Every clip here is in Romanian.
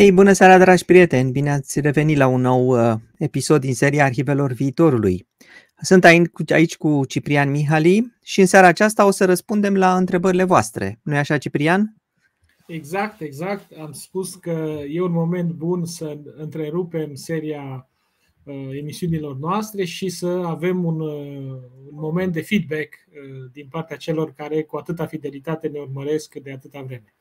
Ei, bună seara, dragi prieteni! Bine ați revenit la un nou uh, episod din seria Arhivelor Viitorului. Sunt aici cu Ciprian Mihali și în seara aceasta o să răspundem la întrebările voastre. nu e așa, Ciprian? Exact, exact. Am spus că e un moment bun să întrerupem seria uh, emisiunilor noastre și să avem un, uh, un moment de feedback uh, din partea celor care cu atâta fidelitate ne urmăresc de atâta vreme.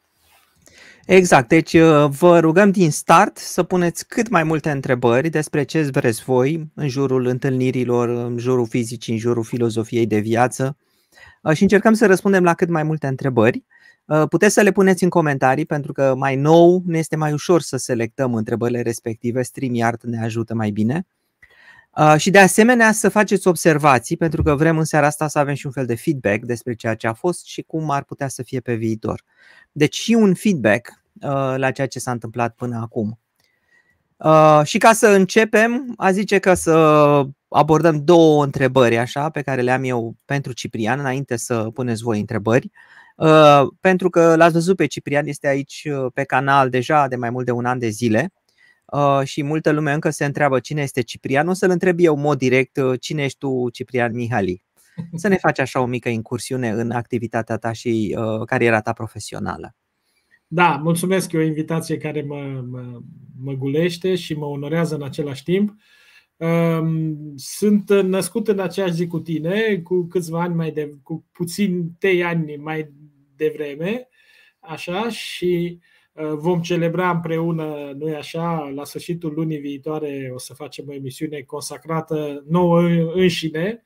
Exact, deci uh, vă rugăm din start să puneți cât mai multe întrebări despre ce vreți voi în jurul întâlnirilor, în jurul fizicii, în jurul filozofiei de viață uh, și încercăm să răspundem la cât mai multe întrebări. Uh, puteți să le puneți în comentarii pentru că mai nou ne este mai ușor să selectăm întrebările respective, StreamYard ne ajută mai bine. Uh, și de asemenea să faceți observații, pentru că vrem în seara asta să avem și un fel de feedback despre ceea ce a fost și cum ar putea să fie pe viitor. Deci și un feedback uh, la ceea ce s-a întâmplat până acum. Uh, și ca să începem, a zice că să abordăm două întrebări așa pe care le am eu pentru Ciprian înainte să puneți voi întrebări. Pentru că l-ați văzut pe Ciprian, este aici pe canal deja de mai mult de un an de zile Uh, și multă lume încă se întreabă cine este Ciprian. O să-l întreb eu mod direct uh, cine ești tu, Ciprian Mihali. Să ne faci așa o mică incursiune în activitatea ta și uh, cariera ta profesională. Da, mulțumesc, e o invitație care mă, mă, mă gulește și mă onorează în același timp. Um, sunt născut în aceeași zi cu tine, cu câțiva ani mai de, cu puțin trei ani mai devreme, așa, și Uh, vom celebra împreună, noi așa, la sfârșitul lunii viitoare o să facem o emisiune consacrată nouă înșine.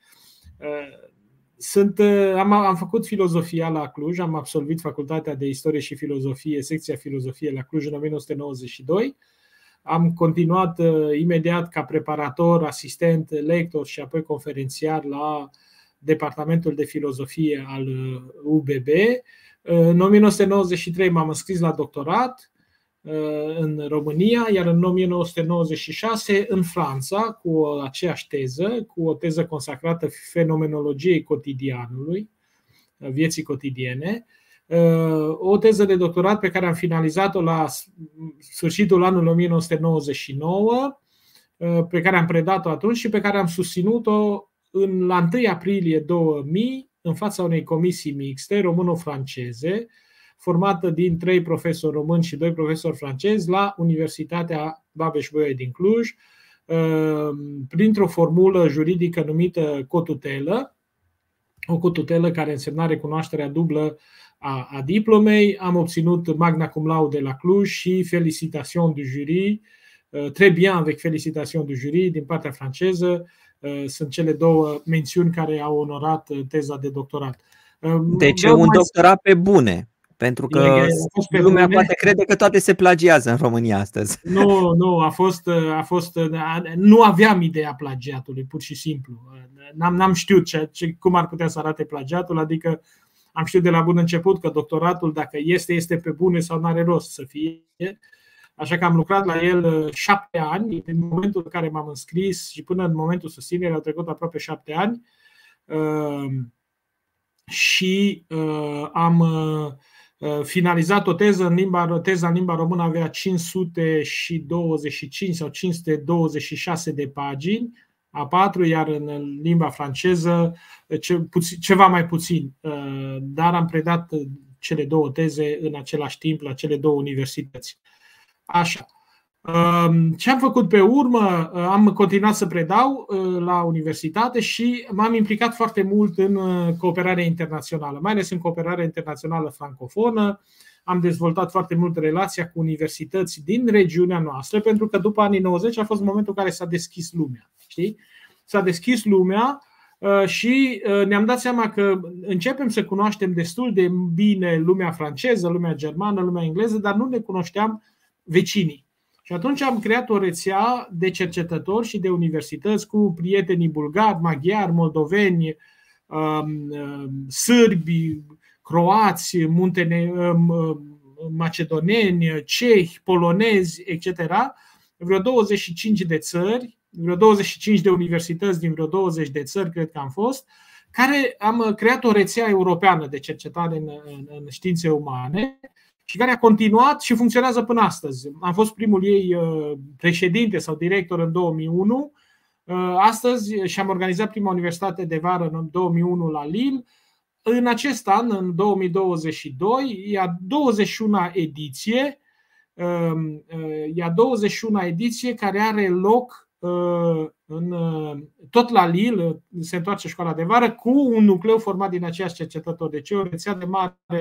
Uh, sunt, uh, am, am făcut filozofia la Cluj, am absolvit Facultatea de Istorie și Filozofie, secția Filozofie la Cluj în 1992. Am continuat imediat ca preparator, asistent, lector și apoi conferențiar la Departamentul de Filozofie al UBB 1993 m-am înscris la doctorat uh, în România, iar în 1996 în Franța, cu aceeași teză, cu o teză consacrată fenomenologiei cotidianului, uh, vieții cotidiene, uh, o teză de doctorat pe care am finalizat-o la sfârșitul anului 1999, pe care am predat-o atunci și pe care am susținut-o în, la 1 aprilie 2000 în fața unei comisii mixte româno-franceze, formată din trei profesori români și doi profesori francezi la Universitatea Babeș-Bolyai din Cluj, uh, printr-o formulă juridică numită cotutelă, o cotutelă care însemna recunoașterea dublă a, a diplomei. Am obținut magna cum laude la Cluj și felicitațion du jury, uh, très bien avec felicitațion du jury din partea franceză, Uh, sunt cele două mențiuni care au onorat uh, teza de doctorat. Uh, deci un doctorat pe bune, pentru că pe lumea bune. poate crede că toate se plagiază în România astăzi. Nu, nu, a fost, a fost nu aveam ideea plagiatului, pur și simplu. N-am, n-am știut ce, ce, cum ar putea să arate plagiatul, adică am știut de la bun început că doctoratul, dacă este, este pe bune sau nu are rost să fie. Așa că am lucrat la el uh, șapte ani, din momentul în care m-am înscris și până în momentul susținerii au trecut aproape șapte ani. Uh, și uh, am finalizat o teză în limba, teza în limba română avea 525 sau 526 de pagini, A4, iar în limba franceză ce, puțin, ceva mai puțin, dar am predat cele două teze în același timp la cele două universități. Așa. Ce am făcut pe urmă? Am continuat să predau ă, la universitate și m-am implicat foarte mult în ă, cooperarea internațională, mai ales în cooperarea internațională francofonă. Am dezvoltat foarte mult relația cu universități din regiunea noastră, pentru că după anii 90 a fost momentul în care s-a deschis lumea. Știi? S-a deschis lumea ă, și ne-am dat seama că începem să cunoaștem destul de bine lumea franceză, lumea germană, lumea engleză, dar nu ne cunoșteam vecinii. Și atunci am creat o rețea de cercetători și de universități cu prietenii bulgari, maghiari, moldoveni, um, um, sârbi, croați, muntene, um, macedoneni, cehi, polonezi, etc. Vreo 25 de țări, vreo 25 de universități din vreo 20 de țări, cred că am fost, care am creat o rețea europeană de cercetare în, în, în științe umane și care a continuat și funcționează până astăzi. Am fost primul ei uh, președinte sau director în 2001. Uh, astăzi și-am organizat prima universitate de vară în 2001 la Lille. În acest an, în 2022, e a 21-a ediție, um, uh, e a 21-a ediție care are loc în, tot la Lille, se întoarce școala de vară, cu un nucleu format din aceeași cercetător. Deci e o rețea de mare uh,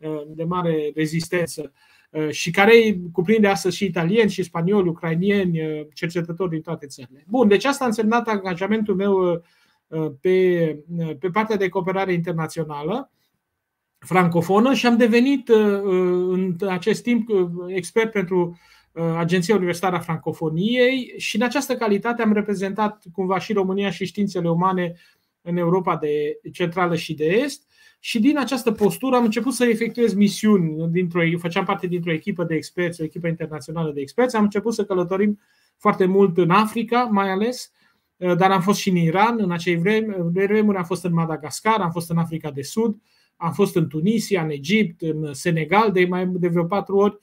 Uh, de mare rezistență uh, și care cuprinde astăzi și italieni și spanioli, ucrainieni, uh, cercetători din toate țările. Bun, deci asta a însemnat angajamentul meu pe, pe partea de cooperare internațională francofonă și am devenit în acest timp expert pentru Agenția Universitară a Francofoniei și în această calitate am reprezentat cumva și România și științele umane în Europa de Centrală și de Est și din această postură am început să efectuez misiuni. Dintr-o, făceam parte dintr-o echipă de experți, o echipă internațională de experți. Am început să călătorim foarte mult în Africa, mai ales, uh, dar am fost și în Iran în acei vremuri, am fost în Madagascar, am fost în Africa de Sud, am fost în Tunisia, în Egipt, în Senegal de mai de vreo patru ori.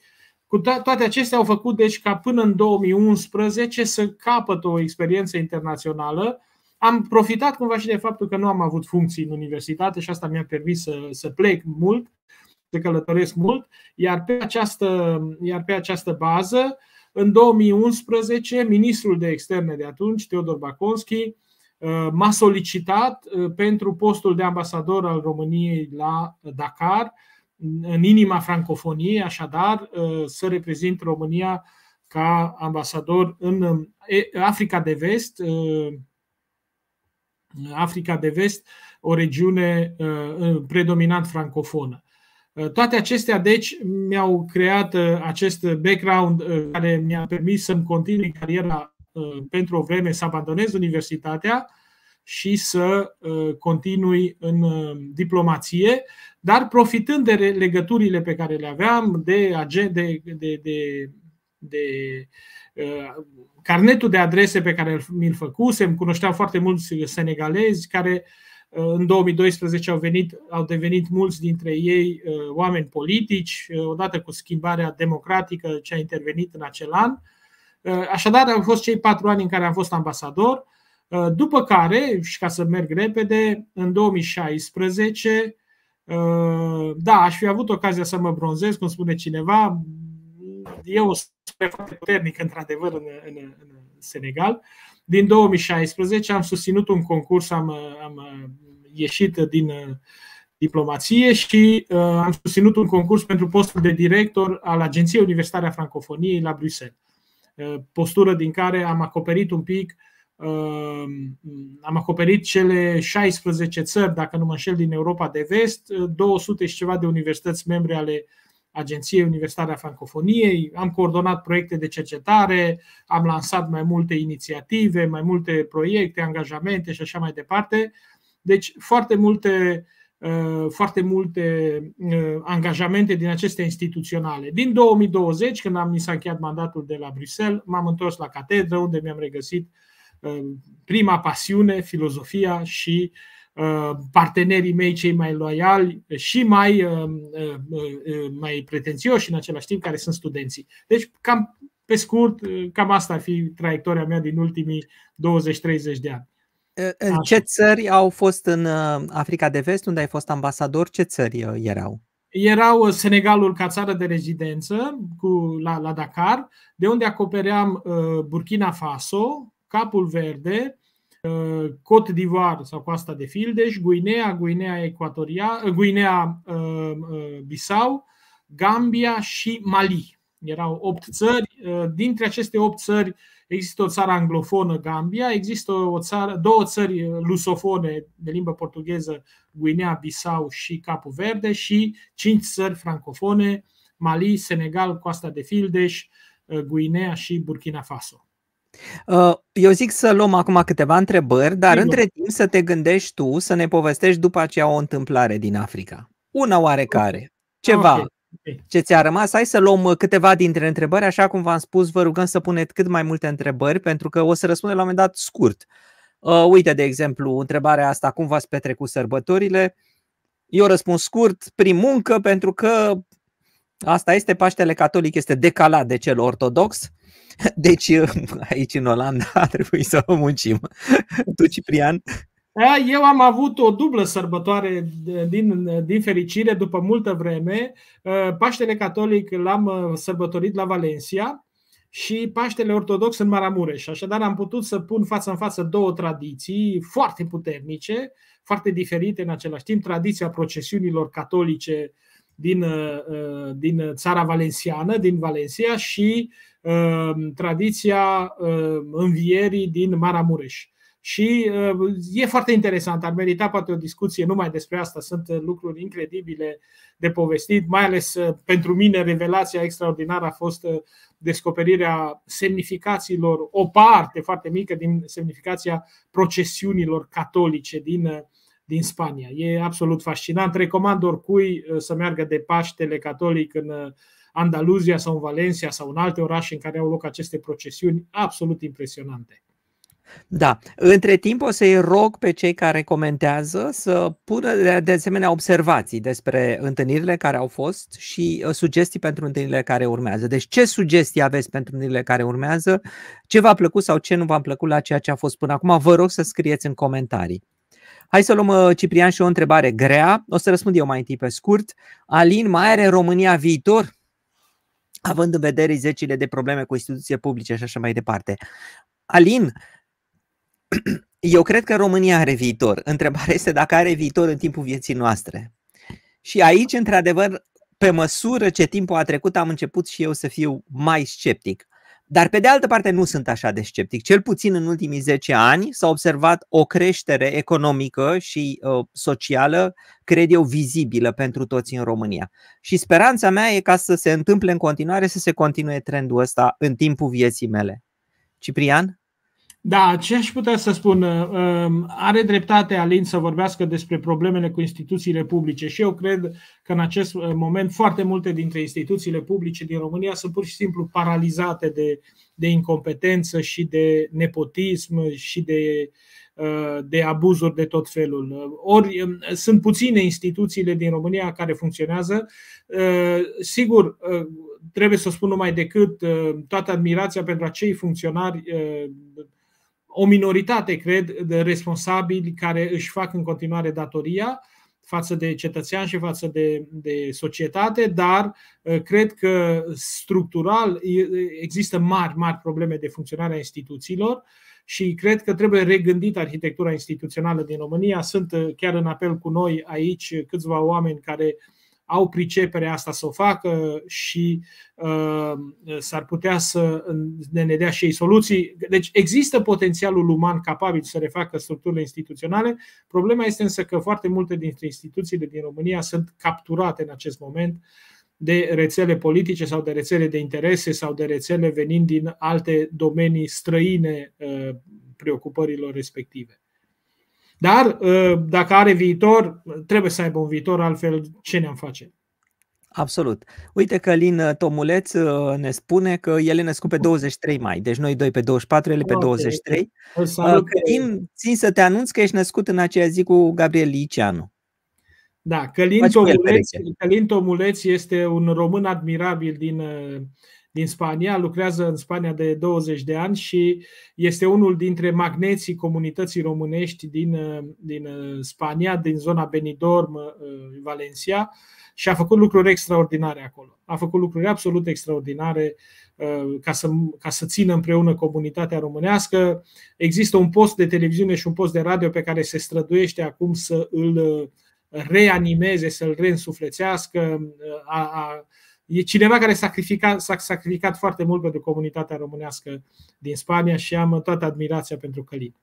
Cu toate acestea au făcut deci ca până în 2011 să capăt o experiență internațională am profitat cumva și de faptul că nu am avut funcții în universitate și asta mi-a permis să, să plec mult, să călătoresc mult, iar pe această, iar pe această bază, în 2011, ministrul de externe de atunci, Teodor Baconski, uh, m-a solicitat uh, pentru postul de ambasador al României la Dakar, în inima francofoniei, așadar, uh, să reprezint România ca ambasador în Africa de Vest, Africa de Vest, o regiune uh, predominant francofonă. Uh, toate acestea, deci, mi-au creat uh, acest background care mi-a permis să-mi continui cariera pentru o vreme, să abandonez universitatea și să continui în diplomație, dar profitând de legăturile pe care le aveam, de, de, de, de de ă, carnetul de adrese pe care mi-l făcusem, cunoșteam foarte mulți senegalezi care ă, în 2012 au, venit, au devenit mulți dintre ei ă, oameni politici, odată cu schimbarea democratică ce a intervenit în acel an. Așadar, au fost cei patru ani în care am fost ambasador, după care, și ca să merg repede, în 2016, da, aș fi avut ocazia să mă bronzez, cum spune cineva, e o stare foarte puternică, într-adevăr, în, în, în Senegal. Din 2016 am susținut un concurs, am, am ieșit din uh, diplomație și uh, am susținut un concurs pentru postul de director al Agenției Universitare a Francofoniei la Bruxelles. Uh, postură din care am acoperit un pic uh, am acoperit cele 16 țări, dacă nu mă înșel, din Europa de Vest, 200 uh, și ceva de universități membre ale Agenției Universitare a Francofoniei, am coordonat proiecte de cercetare, am lansat mai multe inițiative, mai multe proiecte, angajamente și așa mai departe. Deci foarte multe, uh, foarte multe uh, angajamente din aceste instituționale. Din 2020, când am, mi s-a încheiat mandatul de la Bruxelles, m-am întors la catedră unde mi-am regăsit uh, prima pasiune, filozofia și uh, Uh, partenerii mei cei mai loiali și mai, uh, uh, mai pretențioși în același timp, care sunt studenții. Deci, cam pe scurt, cam asta ar fi traiectoria mea din ultimii 20-30 de ani. În Așa. ce țări au fost în Africa de Vest, unde ai fost ambasador, ce țări erau? Erau Senegalul ca țară de rezidență cu, la, la Dakar, de unde acopeream Burkina Faso, Capul Verde, Uh, Cot d'Ivoire sau Coasta de Fildeș, Guinea, Guinea Ecuatorială, uh, Guinea uh, Bissau, Gambia și Mali. Erau opt țări. Dintre aceste opt țări există o țară anglofonă, Gambia, există o țară, două țări lusofone de limbă portugheză, Guinea Bissau și Capu Verde și cinci țări francofone, Mali, Senegal, Coasta de Fildeș, Guinea și Burkina Faso. Uh, eu zic să luăm acum câteva întrebări, dar Sigur. între timp să te gândești tu, să ne povestești după aceea o întâmplare din Africa. Una oarecare, ceva okay. ce ți-a rămas. Hai să luăm uh, câteva dintre întrebări, așa cum v-am spus, vă rugăm să puneți cât mai multe întrebări, pentru că o să răspunde la un moment dat scurt. Uh, uite, de exemplu, întrebarea asta, cum v-ați petrecut sărbătorile? Eu răspund scurt, prin muncă, pentru că asta este, Paștele Catolic este decalat de cel ortodox Deci aici în Olanda a trebuit să o muncim. Tu, Ciprian? Da, eu am avut o dublă sărbătoare din, din fericire după multă vreme. Uh, Paștele catolic l-am uh, sărbătorit la Valencia și Paștele ortodox în Maramureș. Așadar am putut să pun față în față două tradiții foarte puternice, foarte diferite în același timp. Tradiția procesiunilor catolice din, uh, din țara valenciană din Valencia și uh, Um, tradiția um, învierii din Maramureș. Și um, e foarte interesant, ar merita poate o discuție numai despre asta. Sunt uh, lucruri incredibile de povestit, mai ales uh, pentru mine revelația extraordinară a fost uh, descoperirea semnificațiilor, o parte foarte mică din semnificația procesiunilor catolice din, din Spania. E absolut fascinant. Recomand oricui să meargă de Paștele catolic în Andaluzia sau în Valencia sau în alte orașe în care au loc aceste procesiuni absolut impresionante. Da. Între timp o să-i rog pe cei care comentează să pună de asemenea observații despre întâlnirile care au fost și uh, sugestii pentru întâlnirile care urmează. Deci ce sugestii aveți pentru întâlnirile care urmează? Ce v-a plăcut sau ce nu v-a plăcut la ceea ce a fost până acum? Vă rog să scrieți în comentarii. Hai să luăm, uh, Ciprian, și o întrebare grea. O să răspund eu mai întâi pe scurt. Alin, mai are România viitor? având în vedere zecile de probleme cu instituții publice și așa mai departe. Alin, eu cred că România are viitor. Întrebarea este dacă are viitor în timpul vieții noastre. Și aici, într-adevăr, pe măsură ce timpul a trecut, am început și eu să fiu mai sceptic. Dar pe de altă parte nu sunt așa de sceptic. Cel puțin în ultimii 10 ani s-a observat o creștere economică și uh, socială, cred eu, vizibilă pentru toți în România. Și speranța mea e ca să se întâmple în continuare, să se continue trendul ăsta în timpul vieții mele. Ciprian? Da, ce aș putea să spun? Uh, um, are dreptate Alin să vorbească despre problemele cu instituțiile publice și eu cred că în acest uh, moment foarte multe dintre instituțiile publice din România sunt pur și simplu paralizate de, de incompetență și de nepotism și de, uh, de abuzuri de tot felul. Ori um, sunt puține instituțiile din România care funcționează. Sigur, trebuie să spun numai decât toată admirația pentru acei funcționari o minoritate, cred, de responsabili care își fac în continuare datoria față de cetățean și față de, de societate, dar uh, cred că structural există mari, mari probleme de funcționare a instituțiilor și cred că trebuie regândit arhitectura instituțională din România. Sunt uh, chiar în apel cu noi aici câțiva oameni care uh, au priceperea asta să o facă și uh, s-ar putea să ne dea și ei soluții. Deci există potențialul uman capabil să refacă structurile instituționale. Problema este însă că foarte multe dintre instituțiile din România sunt capturate în acest moment de rețele politice sau de rețele de interese sau de rețele venind din alte domenii străine uh, preocupărilor respective. Dar ă, dacă are viitor, trebuie să aibă un viitor, altfel ce ne-am face? Absolut. Uite că Lin ă, Tomuleț ă, ne spune că el ne pe 23 mai, deci noi doi pe 24, ele pe 23. Călin, țin să te anunț că ești născut în aceea zi cu Gabriel Liceanu. Da, Călin Tomuleț, Călin Tomuleț este un român admirabil din din Spania, lucrează în Spania de 20 de ani și este unul dintre magneții comunității românești din, uh, din uh, Spania, din zona Benidorm, uh, Valencia și a făcut lucruri extraordinare acolo. A făcut lucruri absolut extraordinare ca să, ca să țină împreună comunitatea românească. Există un post de televiziune și un post de radio pe care se străduiește acum să îl reanimeze, să-l reînsuflețească. A, a, E cineva care s-a sacrificat, s-a sacrificat foarte mult pentru comunitatea românească din Spania și am toată admirația pentru Călin.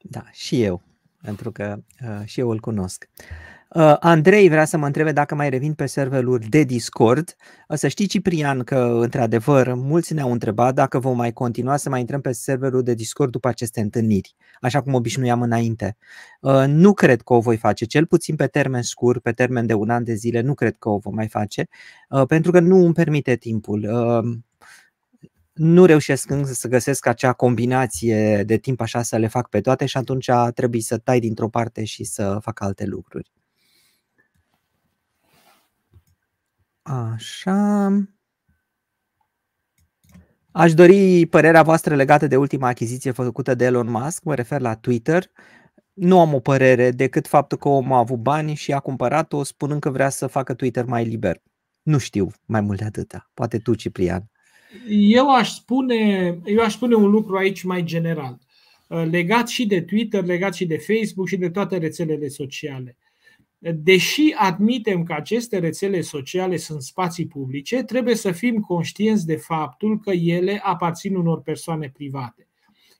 Da, și eu, pentru că uh, și eu îl cunosc. Uh, Uh, Andrei vrea să mă întrebe dacă mai revin pe serverul de Discord. Uh, să știi, Ciprian, că, într-adevăr, mulți ne-au întrebat dacă vom mai continua să mai intrăm pe serverul de Discord după aceste întâlniri, așa cum obișnuiam înainte. Uh, nu cred că o voi face, cel puțin pe termen scurt, pe termen de un an de zile, nu cred că o vom mai face, uh, pentru că nu îmi permite timpul uh, nu reușesc încă să găsesc acea combinație de timp așa să le fac pe toate și atunci trebuie să tai dintr-o parte și să fac alte lucruri. Așa. Aș dori părerea voastră legată de ultima achiziție făcută de Elon Musk, mă refer la Twitter. Nu am o părere decât faptul că omul a avut bani și a cumpărat-o spunând că vrea să facă Twitter mai liber. Nu știu mai mult de atâta. Poate tu, Ciprian. Eu aș spune, eu aș spune un lucru aici mai general, legat și de Twitter, legat și de Facebook și de toate rețelele sociale deși admitem că aceste rețele sociale sunt spații publice, trebuie să fim conștienți de faptul că ele aparțin unor persoane private.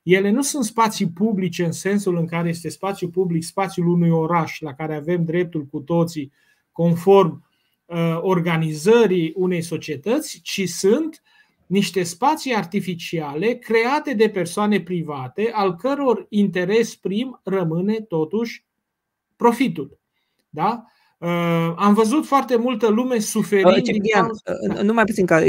Ele nu sunt spații publice în sensul în care este spațiu public spațiul unui oraș la care avem dreptul cu toții conform uh, organizării unei societăți, ci sunt niște spații artificiale create de persoane private, al căror interes prim rămâne totuși profitul. Da? Uh, am văzut foarte multă lume suferind. Uh, uh, nu mai puțin ca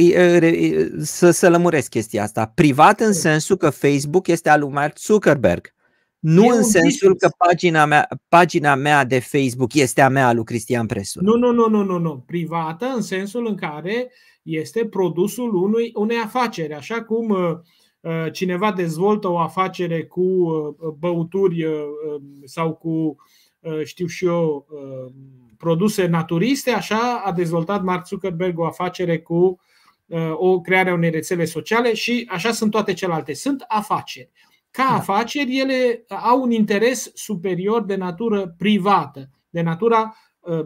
să, să lămuresc chestia asta. Privat în sensul că Facebook este al lui Mark Zuckerberg. Nu e în sensul business. că pagina mea, pagina mea de Facebook este a mea lui Cristian Presu. Nu, nu, nu, nu, nu, nu. Privată în sensul în care este produsul unui, unei afaceri. Așa cum uh, cineva dezvoltă o afacere cu uh, băuturi uh, sau cu uh, Eh, știu și eu, eh, produse naturiste, așa a dezvoltat Mark Zuckerberg o afacere cu eh, o crearea unei rețele sociale și așa sunt toate celelalte. Sunt afaceri. Ca da. afaceri, ele au un interes superior de natură privată, de natura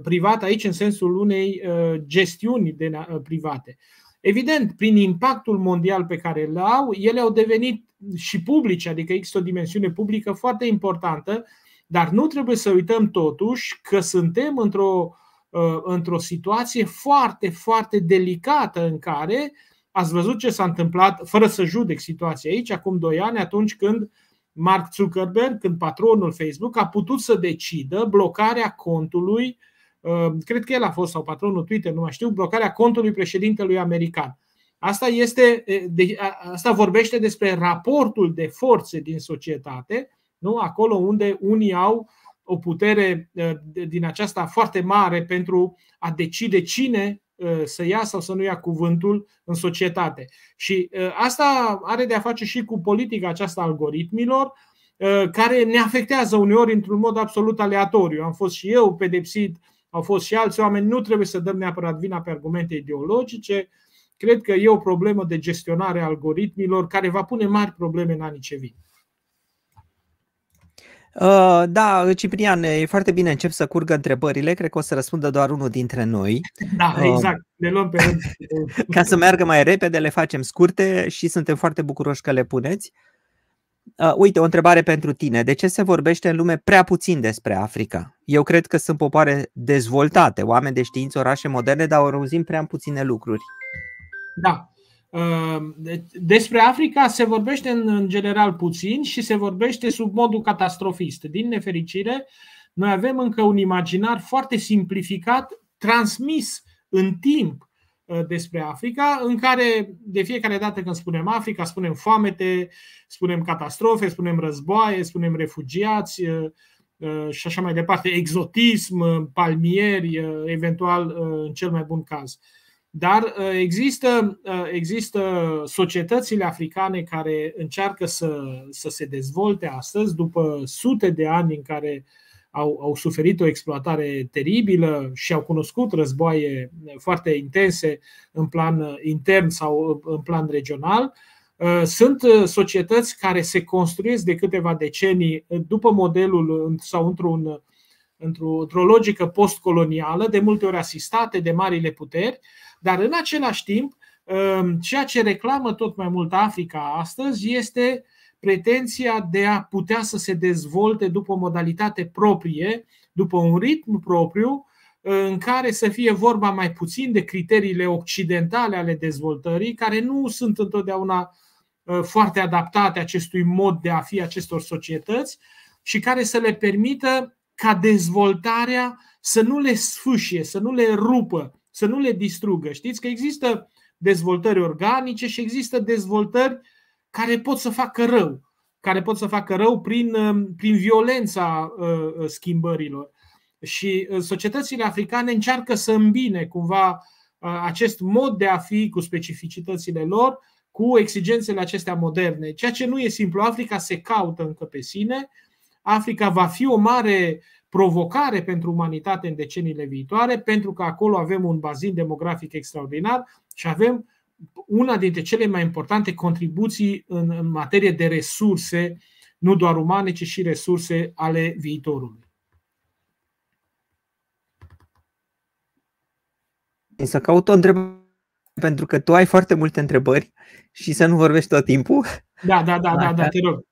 privată aici în sensul unei gestiuni de private. Evident, prin impactul mondial pe care îl au, ele au devenit și publice, adică există o dimensiune publică foarte importantă dar nu trebuie să uităm totuși că suntem într-o, ă, într-o situație foarte, foarte delicată în care ați văzut ce s-a întâmplat, fără să judec situația aici, acum doi ani, atunci când Mark Zuckerberg, când patronul Facebook, a putut să decidă blocarea contului, ă, cred că el a fost sau patronul Twitter, nu mai știu, blocarea contului președintelui american. Asta, este, asta vorbește despre raportul de forțe din societate nu? acolo unde unii au o putere eh, din aceasta foarte mare pentru a decide cine eh, să ia sau să nu ia cuvântul în societate. Și eh, asta are de a face și cu politica aceasta algoritmilor, care ne afectează uneori într-un mod absolut aleatoriu. Am fost și eu pedepsit, au fost și alți oameni, nu trebuie să dăm neapărat vina pe argumente ideologice. Cred că e o problemă de gestionare a algoritmilor care va pune mari probleme în anii ce vin. Uh, da, Ciprian, e foarte bine, încep să curgă întrebările, cred că o să răspundă doar unul dintre noi. Da, um, exact, le luăm pe rând. Ca să meargă mai repede, le facem scurte și suntem foarte bucuroși că le puneți. Uh, uite, o întrebare pentru tine. De ce se vorbește în lume prea puțin despre Africa? Eu cred că sunt popoare dezvoltate, oameni de știință, orașe moderne, dar auzim prea puține lucruri. Da, Ehm, deci, despre Africa se vorbește în general puțin și se vorbește sub modul catastrofist. Din nefericire, noi avem încă un imaginar foarte simplificat, transmis în timp eh, despre Africa, în care de fiecare dată când spunem Africa, spunem foamete, spunem catastrofe, spunem războaie, spunem refugiați eh, eh, și așa mai departe, exotism, palmieri, eventual în cel mai bun caz. Dar uh, există, uh, există societățile africane care încearcă să, să se dezvolte astăzi, după sute de ani în care au, au suferit o exploatare teribilă și au cunoscut războaie uh, foarte intense în plan intern sau în plan regional. Sunt societăți care se construiesc de câteva decenii după modelul sau într-un, într-o, într-o logică postcolonială, de multe ori asistate de marile puteri, dar în același timp, um, ceea ce reclamă tot mai mult Africa astăzi este pretenția de a putea să se dezvolte după o modalitate proprie, după un ritm propriu, în care să fie vorba mai puțin de criteriile occidentale ale dezvoltării, care nu sunt întotdeauna uh, foarte adaptate acestui mod de a fi acestor societăți și care să le permită ca dezvoltarea să nu le sfâșie, să nu le rupă, să nu le distrugă. Știți că există dezvoltări organice și există dezvoltări care pot să facă rău, care pot să facă rău prin, uh, prin violența uh, schimbărilor. Și uh, societățile africane încearcă să îmbine cumva acest mod de a fi cu specificitățile lor, cu exigențele acestea moderne. Ceea ce nu e simplu, Africa se caută încă pe sine, Africa va fi o mare uh, provocare pentru umanitate în deceniile viitoare, pentru că acolo avem un bazin demografic extraordinar și avem una dintre cele mai importante contribuții în, în materie de resurse, nu doar umane, ci și resurse ale viitorului. Să caut o întrebare pentru că tu ai foarte multe întrebări și să nu vorbești tot timpul. Da, da, da, da, da te rog.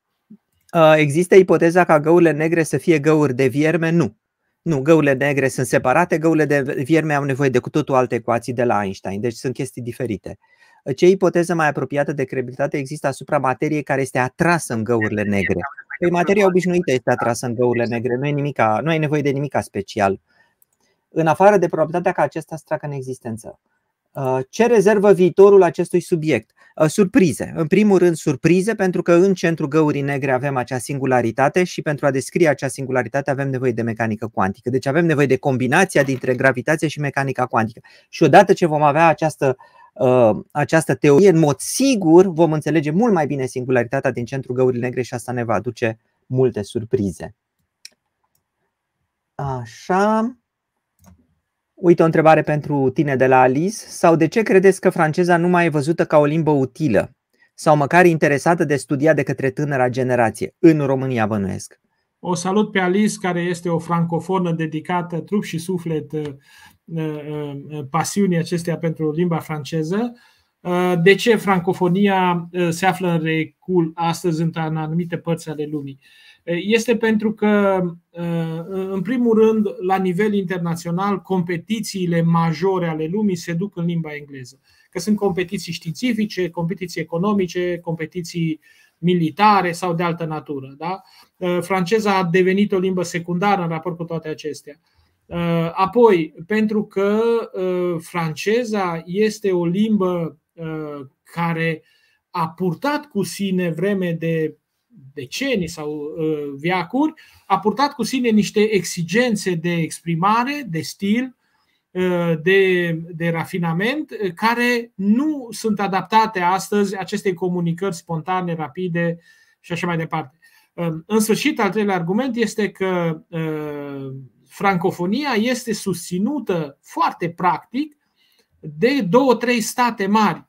Uh, există ipoteza ca găurile negre să fie găuri de vierme? Nu. Nu, găurile negre sunt separate, găurile de vierme au nevoie de cu totul alte ecuații de la Einstein, deci sunt chestii diferite. Uh, ce ipoteză mai apropiată de credibilitate există asupra materiei care este atrasă în găurile negre? Păi materia obișnuită este atrasă în găurile negre, nu, e nimica, nu ai nevoie de nimica special. În afară de probabilitatea ca acesta să tracă în existență. Uh, ce rezervă viitorul acestui subiect? Uh, surprize. În primul rând, surprize, pentru că în centrul găurii negre avem acea singularitate și pentru a descrie acea singularitate avem nevoie de mecanică cuantică. Deci avem nevoie de combinația dintre gravitație și mecanica cuantică. Și odată ce vom avea această uh, această teorie, în mod sigur vom înțelege mult mai bine singularitatea din centrul găurii negre și asta ne va aduce multe surprize. Așa. Uite o întrebare pentru tine de la Alice. Sau de ce credeți că franceza nu mai e văzută ca o limbă utilă sau măcar interesată de studiat de către tânăra generație în România, bănuiesc? O salut pe Alice, care este o francofonă dedicată trup și suflet uh, uh, uh, pasiunii acesteia pentru limba franceză. De ce francofonia se află în recul astăzi în anumite părți ale lumii? este pentru că, ă, în primul rând, la nivel internațional, competițiile majore ale lumii se duc în limba engleză. Că sunt competiții științifice, competiții economice, competiții militare sau de altă natură. Da? Ă, franceza a devenit o limbă secundară în raport cu toate acestea. Ă, apoi, pentru că franceza este o limbă care a purtat cu sine vreme de decenii sau uh, viacuri, a purtat cu sine niște exigențe de exprimare, de stil, uh, de, de rafinament, uh, care nu sunt adaptate astăzi acestei comunicări spontane, rapide și așa mai departe. Um, în sfârșit, al treilea argument este că francofonia este susținută foarte practic de două, trei state mari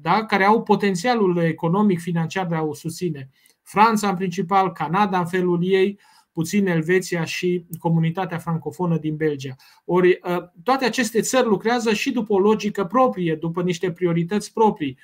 da, care au potențialul economic, financiar de a o susține. Franța în principal, Canada în felul ei, puțin Elveția și comunitatea francofonă din Belgia. Ori ă, toate aceste țări lucrează și după o logică proprie, după niște priorități proprii.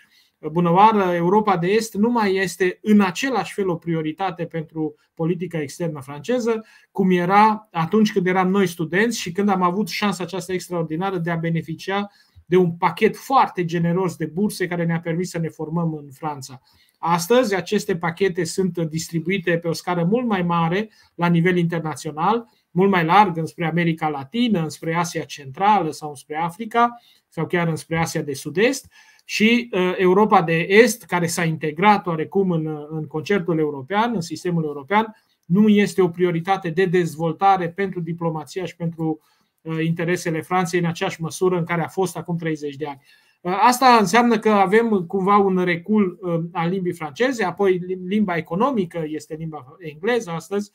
Bunăoară, Europa de Est nu mai este în același fel o prioritate pentru politica externă franceză, cum era atunci când eram noi studenți și când am avut șansa aceasta extraordinară de a beneficia de un pachet foarte generos de burse care ne-a permis să ne formăm în Franța. Astăzi, aceste pachete sunt distribuite pe o scară mult mai mare la nivel internațional, mult mai larg înspre America Latină, înspre Asia Centrală sau înspre Africa sau chiar înspre Asia de Sud-Est și uh, Europa de Est, care s-a integrat oarecum în, uh, în concertul european, în sistemul european, nu este o prioritate de dezvoltare pentru diplomația și pentru uh, interesele Franței în aceeași măsură în care a fost acum 30 de ani. Asta înseamnă că avem cumva un recul uh, al limbii franceze, apoi limba economică este limba engleză astăzi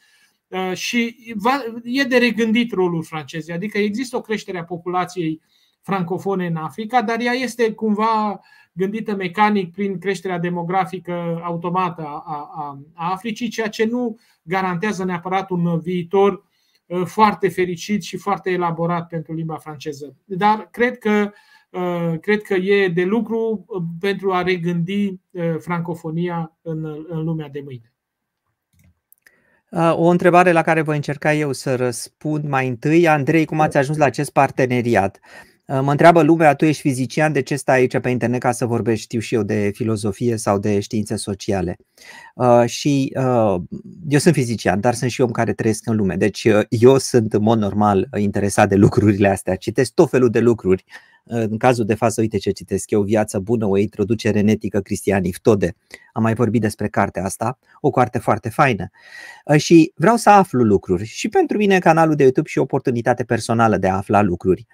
uh, și e de regândit rolul francezei. Adică există o creștere a populației francofone în Africa, dar ea este cumva gândită mecanic prin creșterea demografică automată a, a, a Africii, ceea ce nu garantează neapărat un viitor uh, foarte fericit și foarte elaborat pentru limba franceză. Dar cred că uh, Uh, cred că e de lucru uh, pentru a regândi uh, francofonia în, în lumea de mâine. O întrebare la care voi încerca eu să răspund mai întâi. Andrei, cum ați ajuns la acest parteneriat? Mă întreabă lumea, tu ești fizician, de ce stai aici pe internet ca să vorbești, știu și eu, de filozofie sau de științe sociale? Uh, și uh, eu sunt fizician, dar sunt și om care trăiesc în lume. Deci uh, eu sunt în mod normal interesat de lucrurile astea. Citesc tot felul de lucruri în cazul de față, uite ce citesc eu, Viață bună, o introducere în etică Cristian Iftode. Am mai vorbit despre cartea asta, o carte foarte faină. Ă, și vreau să aflu lucruri și pentru mine canalul de YouTube și oportunitate personală de a afla lucruri.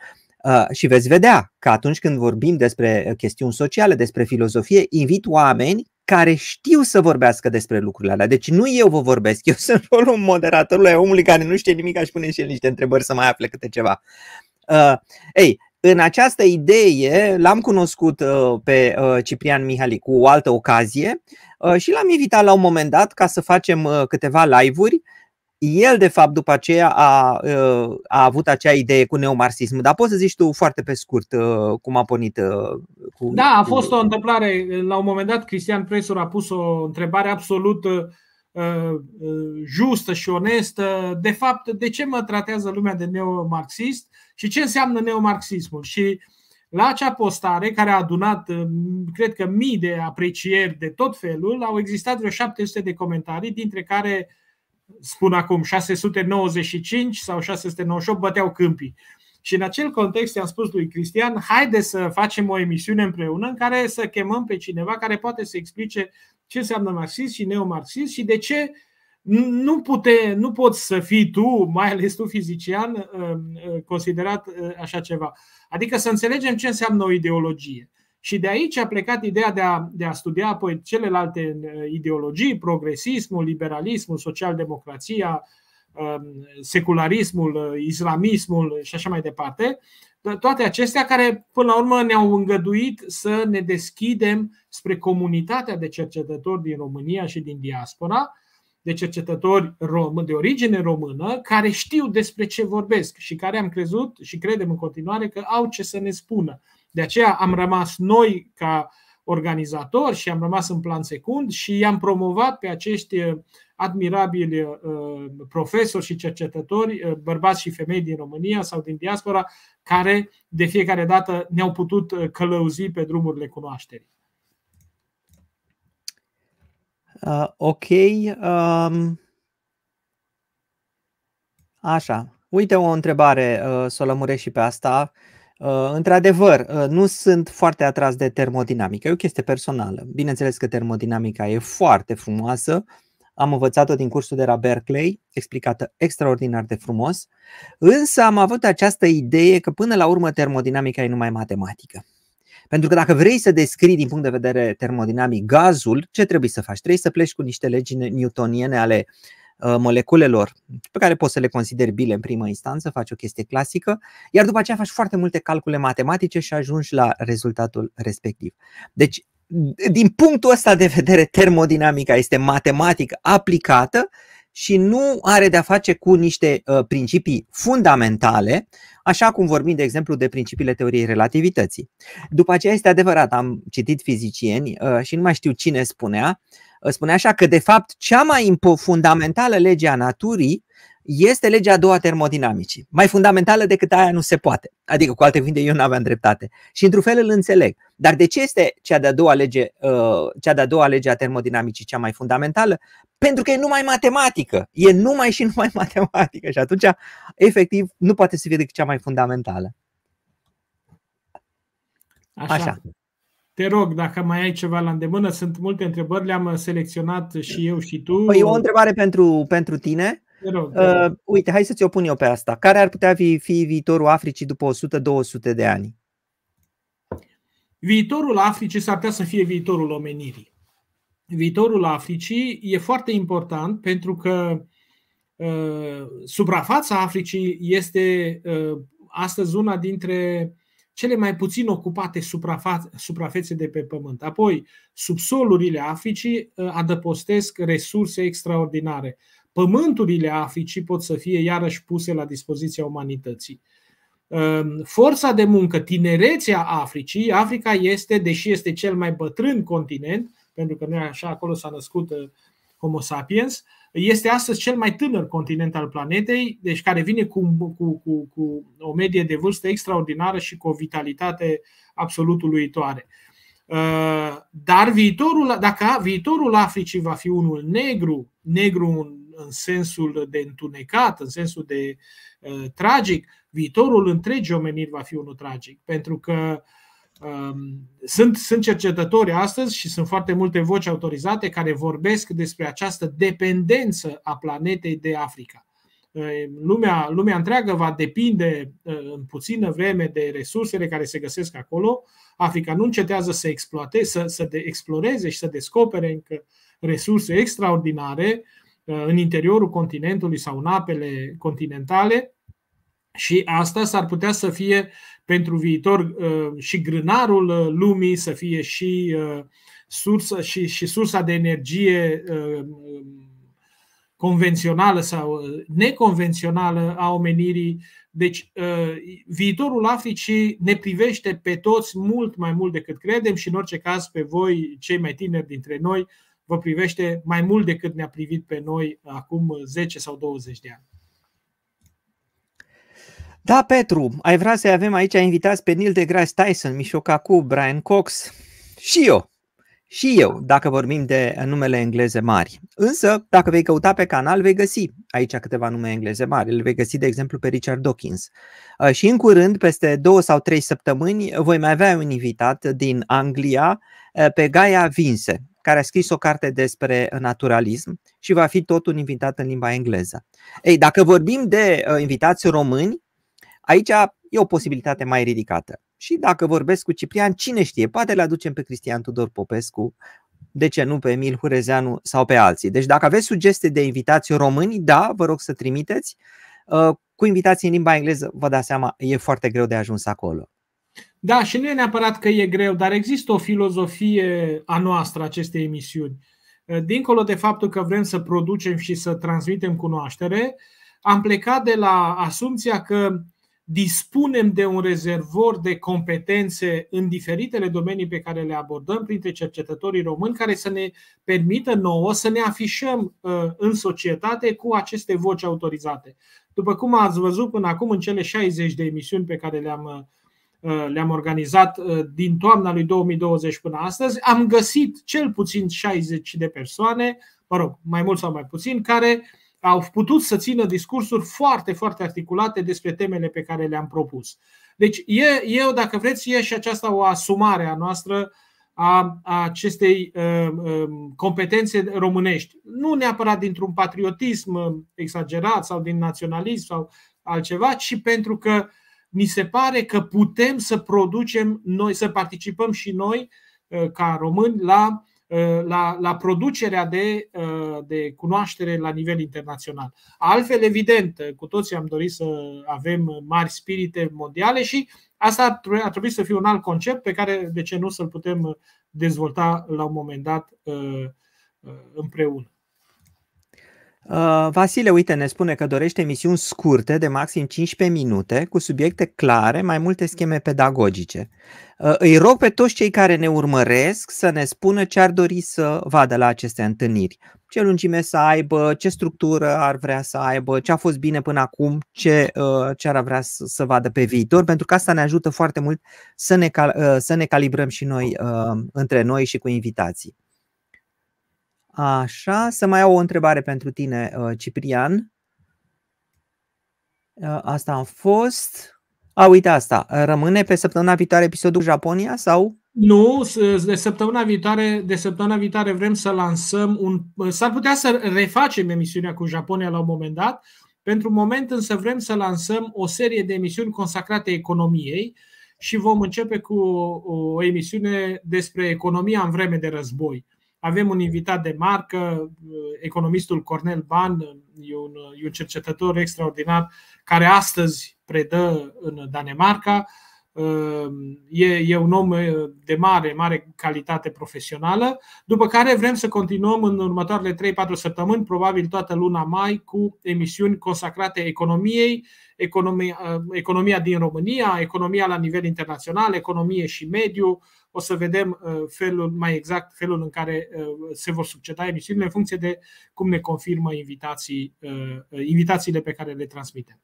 Ă, și veți vedea că atunci când vorbim despre ă, chestiuni sociale, despre filozofie, invit oameni care știu să vorbească despre lucrurile alea. Deci nu eu vă vorbesc, eu sunt rolul moderatorului, omului care nu știe nimic, aș pune și el niște întrebări să mai afle câte ceva. Uh, ei, în această idee l-am cunoscut uh, pe uh, Ciprian Mihali cu o altă ocazie uh, și l-am invitat la un moment dat ca să facem câteva live-uri. El, de fapt, după aceea a, a avut acea idee cu neomarxism. Dar poți să zici tu foarte pe scurt cum a pornit cu. Da, a fost o întâmplare. La un moment dat, Cristian Presur a pus o întrebare absolut Uh, uh, justă și onestă. De fapt, de ce mă tratează lumea de neomarxist și ce înseamnă neomarxismul? Și la acea postare, care a adunat, uh, cred că, mii de aprecieri de tot felul, au existat vreo 700 de comentarii, dintre care, spun acum, 695 sau 698 băteau câmpii. Și în acel context i am spus lui Cristian, haide să facem o emisiune împreună în care să chemăm pe cineva care poate să explice ce înseamnă marxist și neomarxist și de ce nu, pute, nu poți să fii tu, mai ales tu fizician, uh, uh, considerat uh, așa ceva. Adică să înțelegem ce înseamnă o ideologie. Și de aici a plecat ideea de a, de a studia apoi celelalte ideologii, progresismul, liberalismul, socialdemocrația, um, secularismul, islamismul și așa mai departe, toate acestea care până la urmă ne-au îngăduit să ne deschidem spre comunitatea de cercetători din România și din diaspora, de cercetători români de origine română care știu despre ce vorbesc și care am crezut și credem în continuare că au ce să ne spună. De aceea am rămas noi ca organizator și am rămas în plan secund și i-am promovat pe acești uh, admirabili uh, profesori și cercetători, uh, bărbați și femei din România sau din diaspora, care de fiecare dată ne-au putut călăuzi pe drumurile cunoașterii. Uh, ok. Um... Așa. Uite o întrebare, uh, să o lămurești și pe asta. Uh, într-adevăr, uh, nu sunt foarte atras de termodinamică, e o chestie personală. Bineînțeles că termodinamica e foarte frumoasă, am învățat-o din cursul de la Berkeley, explicată extraordinar de frumos, însă am avut această idee că până la urmă termodinamica e numai matematică. Pentru că dacă vrei să descrii din punct de vedere termodinamic gazul, ce trebuie să faci? Trebuie să pleci cu niște legi newtoniene ale uh, Uh, moleculelor, pe care poți să le consideri bile în primă instanță, faci o chestie clasică, iar după aceea faci foarte multe calcule matematice și ajungi la rezultatul respectiv. Deci, din punctul ăsta de vedere, termodinamica este matematică aplicată și nu are de-a face cu niște uh, principii fundamentale, așa cum vorbim, de exemplu, de principiile teoriei relativității. După aceea este adevărat, am citit fizicieni uh, și nu mai știu cine spunea, uh, spune așa că, de fapt, cea mai fundamentală lege a naturii este legea a doua termodinamicii. Mai fundamentală decât aia nu se poate. Adică, cu alte cuvinte, eu nu aveam dreptate. Și într-un fel îl înțeleg. Dar de ce este cea de-a doua lege, uh, cea de-a doua lege a termodinamicii cea mai fundamentală? Pentru că e numai matematică. E numai și numai matematică. Și atunci, efectiv, nu poate să fie decât cea mai fundamentală. Așa. Așa. Te rog, dacă mai ai ceva la îndemână, sunt multe întrebări, le-am selecționat și eu și tu. Păi, o întrebare pentru, pentru tine. Te rog, te uh, rog. Uh, uite, hai să ți-o pun eu pe asta. Care ar putea fi, fi viitorul Africii după 100-200 de ani? Viitorul Africii s-ar putea să fie viitorul omenirii. Viitorul Africii e foarte important pentru că uh, suprafața Africii este uh, astăzi una dintre cele mai puțin ocupate suprafețe de pe pământ. Apoi, subsolurile Africii uh, adăpostesc resurse extraordinare. Pământurile Africii pot să fie iarăși puse la dispoziția umanității. Um, forța de muncă, tinerețea Africii, Africa este, deși este cel mai bătrân continent, pentru că noi așa acolo s-a născut uh, Homo sapiens, uh, este astăzi cel mai tânăr continent al planetei, deci care vine cu, cu, cu, cu o medie de vârstă extraordinară și cu o vitalitate absolut uluitoare. Uh, dar viitorul, dacă viitorul Africii va fi unul negru, negru în, în sensul de întunecat, în sensul de uh, tragic, viitorul întregii omeniri va fi unul tragic, pentru că uh, Um, sunt, sunt cercetători astăzi și sunt foarte multe voci autorizate care vorbesc despre această dependență a planetei de Africa. Um, lumea, lumea întreagă va depinde uh, în puțină vreme de resursele care se găsesc acolo. Africa nu încetează să, exploate, să, să de exploreze și să descopere încă resurse extraordinare uh, în interiorul continentului sau în apele continentale și asta s-ar putea să fie pentru viitor uh, și grânarul uh, lumii să fie și uh, sursa, și, și sursa de energie convențională sau neconvențională a omenirii. Deci, viitorul Africii ne privește pe toți mult mai mult decât credem și, în orice caz, pe voi, cei mai tineri dintre noi, vă privește mai mult decât ne-a privit pe noi acum 10 sau 20 de ani. Da, Petru, ai vrea să avem aici invitați pe Neil deGrasse Tyson, Cu, Brian Cox și eu. Și eu, dacă vorbim de numele engleze mari. Însă, dacă vei căuta pe canal, vei găsi aici câteva nume engleze mari. Îl vei găsi, de exemplu, pe Richard Dawkins. Uh, și în curând, peste două sau trei săptămâni, voi mai avea un invitat din Anglia, uh, pe Gaia Vinse, care a scris o carte despre uh, naturalism și va fi tot un invitat în limba engleză. Ei, dacă vorbim de invitați români, Aici e o posibilitate mai ridicată. Și dacă vorbesc cu Ciprian, cine știe, poate le aducem pe Cristian Tudor Popescu, de ce nu pe Emil Hurezeanu sau pe alții. Deci dacă aveți sugestii de invitați români, da, vă rog să trimiteți. Uh, cu invitații în limba engleză, vă dați seama, e foarte greu de ajuns acolo. Da, și nu e neapărat că e greu, dar există o filozofie a noastră acestei emisiuni. Uh, dincolo de faptul că vrem să producem și să transmitem cunoaștere, am plecat de la asumția că dispunem de un rezervor de competențe în diferitele domenii pe care le abordăm printre cercetătorii români care să ne permită nouă să ne afișăm uh, în societate cu aceste voci autorizate. După cum ați văzut până acum în cele 60 de emisiuni pe care le-am uh, le-am organizat uh, din toamna lui 2020 până astăzi, am găsit cel puțin 60 de persoane, mă rog, mai mult sau mai puțin, care uh, au putut să țină discursuri foarte, foarte articulate despre temele pe care le-am propus. Deci eu, dacă vreți, e și aceasta o asumare a noastră a, acestei um, um, competențe românești. Nu neapărat dintr-un patriotism exagerat sau din naționalism sau altceva, ci pentru că ni se pare că putem să producem noi, să participăm și noi uh, ca români la Uh, la, la producerea de, uh, de cunoaștere la nivel internațional. Altfel, evident, uh, cu toții am dorit să avem mari spirite mondiale și asta ar trebui să fie un alt concept pe care, de ce nu, să-l putem dezvolta la un moment dat împreună. Uh, Vasile, uite, ne spune că dorește emisiuni scurte, de maxim 15 minute, cu subiecte clare, mai multe scheme pedagogice. Uh, îi rog pe toți cei care ne urmăresc să ne spună ce ar dori să vadă la aceste întâlniri. Ce lungime să aibă, ce structură ar vrea să aibă, ce a fost bine până acum, ce, uh, ce ar vrea să, să vadă pe viitor, pentru că asta ne ajută foarte mult să ne, cal- să ne calibrăm și noi între noi și cu invitații. Așa, să mai au o întrebare pentru tine, uh, Ciprian. Uh, asta am fost. A, uite asta. Rămâne pe săptămâna viitoare episodul Japonia sau? Nu, de săptămâna viitoare, de săptămâna viitoare vrem să lansăm un... S-ar putea să refacem emisiunea cu Japonia la un moment dat. Pentru moment însă vrem să lansăm o serie de emisiuni consacrate economiei și vom începe cu uh, o emisiune despre economia în vreme de război avem un invitat de marcă, economistul Cornel Ban, e un, e un cercetător extraordinar care astăzi predă în Danemarca. E, e un om de mare, mare calitate profesională, după care vrem să continuăm în următoarele 3-4 săptămâni, probabil toată luna mai, cu emisiuni consacrate economiei, economia, economia din România, economia la nivel internațional, economie și mediu, o să vedem uh, felul mai exact felul în care uh, se vor succeda emisiunile în funcție de cum ne confirmă invitații, uh, invitațiile pe care le transmitem.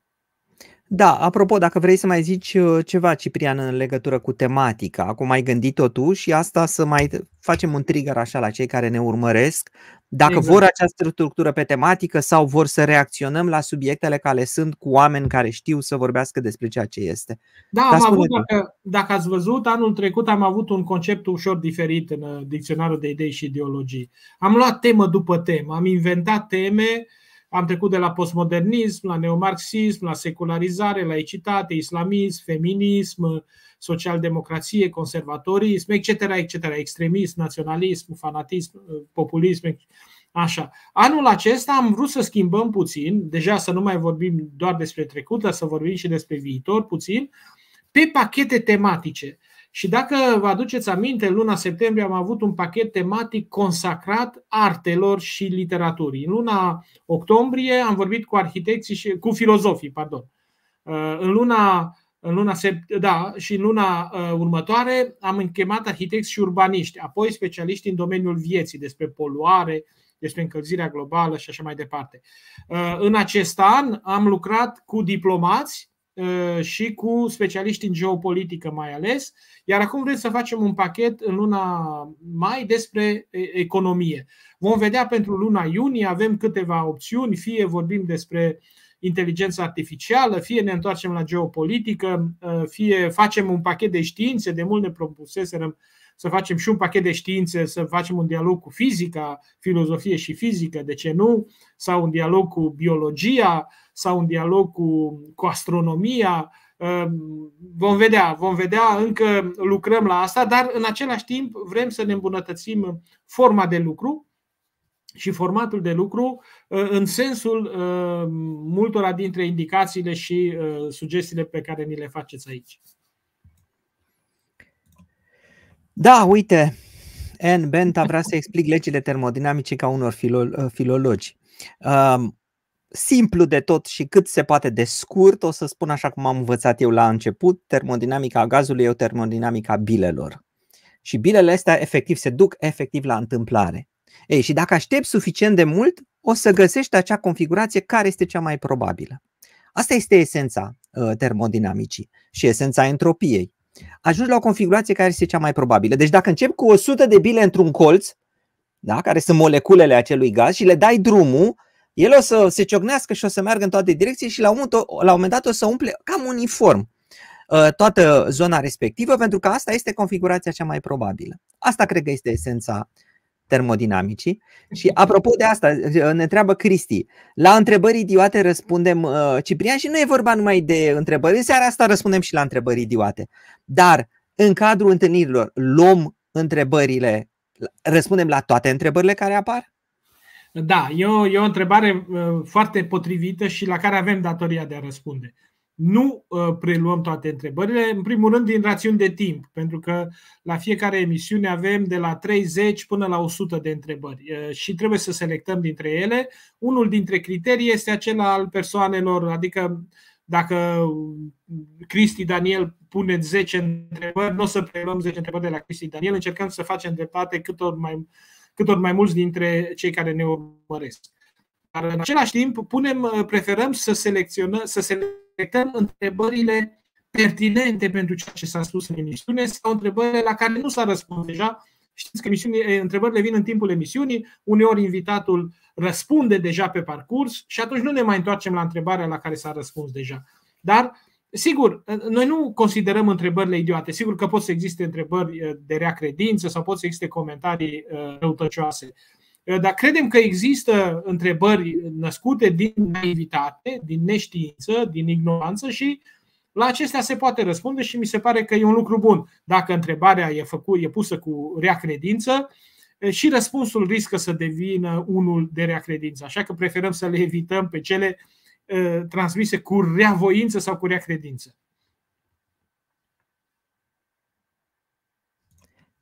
Da, apropo, dacă vrei să mai zici uh, ceva, Ciprian, în legătură cu tematica, acum ai gândit-o tu și asta să mai facem un trigger așa la cei care ne urmăresc, dacă exact. vor această structură pe tematică sau vor să reacționăm la subiectele care sunt cu oameni care știu să vorbească despre ceea ce este. Da, am avut, dacă, dacă ați văzut, anul trecut am avut un concept ușor diferit în uh, dicționarul de idei și ideologii. Am luat temă după temă, am inventat teme am trecut de la postmodernism, la neomarxism, la secularizare, la ecitate, islamism, feminism, socialdemocrație, conservatorism, etc., etc., extremism, naționalism, fanatism, populism, Așa. Anul acesta am vrut să schimbăm puțin, deja să nu mai vorbim doar despre trecut, dar să vorbim și despre viitor puțin, pe pachete tematice. Și dacă vă aduceți aminte, luna septembrie am avut un pachet tematic consacrat artelor și literaturii. În luna octombrie am vorbit cu arhitecții și cu filozofii, pardon. Uh, în luna în luna sept, da, și în luna uh, următoare am închemat arhitecți și urbaniști, apoi specialiști în domeniul vieții, despre poluare, despre încălzirea globală și așa mai departe. Uh, în acest an am lucrat cu diplomați Eh, și cu specialiști în geopolitică mai ales. Iar acum vrem să facem un pachet în luna mai despre economie. Vom vedea pentru luna iunie, avem câteva opțiuni, fie vorbim despre inteligența artificială, fie ne întoarcem la geopolitică, eh, fie facem un pachet de științe, de mult ne propuseserăm să facem și un pachet de științe, să facem un dialog cu fizica, filozofie și fizică, de ce nu, sau un dialog cu biologia, sau un dialog cu, cu astronomia. Ehm, vom vedea, vom vedea, încă lucrăm la asta, dar în același timp vrem să ne îmbunătățim forma de lucru și formatul de lucru eh, în sensul eh, multora dintre indicațiile și eh, sugestiile pe care ni le faceți aici. Da, uite, N. Benta vrea să explic legile termodinamice ca unor filo- uh, filologi. Um, simplu de tot și cât se poate de scurt, o să spun așa cum am învățat eu la început, termodinamica gazului e o termodinamica bilelor. Și bilele astea efectiv se duc efectiv la întâmplare. Ei, și dacă aștepți suficient de mult, o să găsești acea configurație care este cea mai probabilă. Asta este esența uh, termodinamicii și esența entropiei ajungi la o configurație care este cea mai probabilă. Deci dacă începi cu 100 de bile într-un colț, da, care sunt moleculele acelui gaz, și le dai drumul, el o să se ciocnească și o să meargă în toate direcțiile și la un, la un moment dat o să umple cam uniform uh, toată zona respectivă, pentru că asta este configurația cea mai probabilă. Asta cred că este esența termodinamicii. Și apropo de asta, ne întreabă Cristi. La întrebări idiote răspundem, uh, Ciprian, și nu e vorba numai de întrebări. În seara asta răspundem și la întrebări idiote. Dar în cadrul întâlnirilor luăm întrebările, răspundem la toate întrebările care apar? Da, e o, e o întrebare uh, foarte potrivită și la care avem datoria de a răspunde nu uh, preluăm toate întrebările, în primul rând din rațiuni de timp, pentru că la fiecare emisiune avem de la 30 până la 100 de întrebări uh, și trebuie să selectăm dintre ele. Unul dintre criterii este acela al persoanelor, adică dacă Cristi Daniel pune 10 întrebări, nu o să preluăm 10 întrebări de la Cristi Daniel, încercăm să facem dreptate cât ori mai, cât ori mai mulți dintre cei care ne urmăresc. Dar în același timp punem, uh, preferăm să selecționăm, să selecționăm reflectăm întrebările pertinente pentru ceea ce s-a spus în emisiune sau întrebările la care nu s-a răspuns deja. Știți că eh, întrebările vin în timpul emisiunii, uneori invitatul răspunde deja pe parcurs și atunci nu ne mai întoarcem la întrebarea la care s-a răspuns deja. Dar Sigur, eh, noi nu considerăm întrebările idiote. Sigur că pot să existe întrebări eh, de rea credință sau pot să existe comentarii răutăcioase. Eh, dar credem că există întrebări născute din naivitate, din neștiință, din ignoranță și la acestea se poate răspunde și mi se pare că e un lucru bun. Dacă întrebarea e, făcut, e pusă cu rea credință, eh, și răspunsul riscă să devină unul de rea credință. Așa că preferăm să le evităm pe cele eh, transmise cu rea voință sau cu rea credință.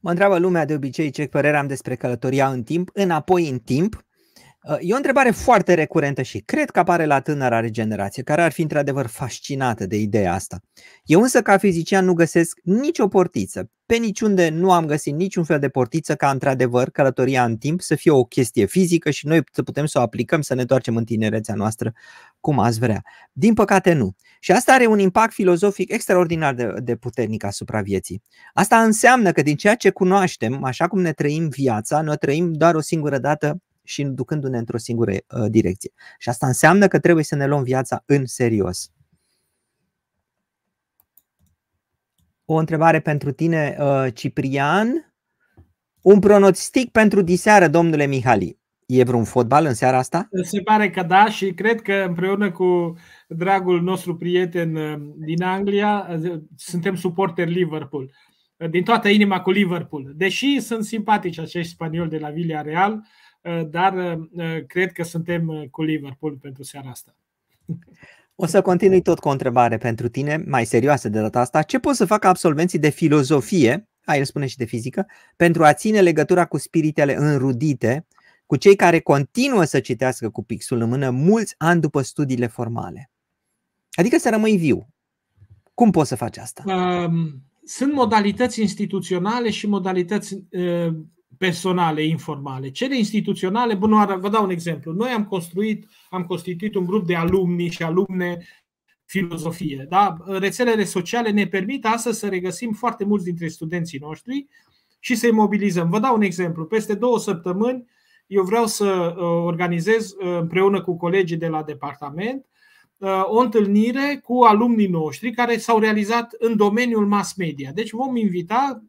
Mă întreabă lumea de obicei ce părere am despre călătoria în timp, înapoi în timp. Uh, e o întrebare foarte recurentă și cred că apare la tânăra regenerație, care ar fi într-adevăr fascinată de ideea asta. Eu însă ca fizician nu găsesc nicio portiță. Pe niciunde nu am găsit niciun fel de portiță ca într-adevăr călătoria în timp să fie o chestie fizică și noi să putem să o aplicăm, să ne întoarcem în tinerețea noastră cum ați vrea. Din păcate nu. Și asta are un impact filozofic extraordinar de, de puternic asupra vieții. Asta înseamnă că din ceea ce cunoaștem, așa cum ne trăim viața, noi trăim doar o singură dată și ducându-ne într-o singură uh, direcție. Și asta înseamnă că trebuie să ne luăm viața în serios. O întrebare pentru tine, uh, Ciprian. Un pronostic pentru diseară, domnule Mihali. E vreun fotbal în seara asta? Se pare că da și cred că împreună cu dragul nostru prieten uh, din Anglia uh, suntem suporteri Liverpool. Uh, din toată inima cu Liverpool. Deși sunt simpatici acești spanioli de la Villarreal, dar cred că suntem cu Liverpool pentru seara asta. O să continui tot cu o întrebare pentru tine, mai serioasă de data asta. Ce pot să facă absolvenții de filozofie, ai el spune și de fizică, pentru a ține legătura cu spiritele înrudite cu cei care continuă să citească cu pixul în mână mulți ani după studiile formale. Adică să rămâi viu. Cum poți să faci asta? Sunt modalități instituționale și modalități personale, informale. Cele instituționale, bun, vă dau un exemplu. Noi am construit, am constituit un grup de alumni și alumne filozofie. Da? Rețelele sociale ne permit astăzi să regăsim foarte mulți dintre studenții noștri și să-i mobilizăm. Vă dau un exemplu. Peste două săptămâni eu vreau să uh, organizez uh, împreună cu colegii de la departament uh, o întâlnire cu alumnii noștri care s-au realizat în domeniul mass media. Deci vom invita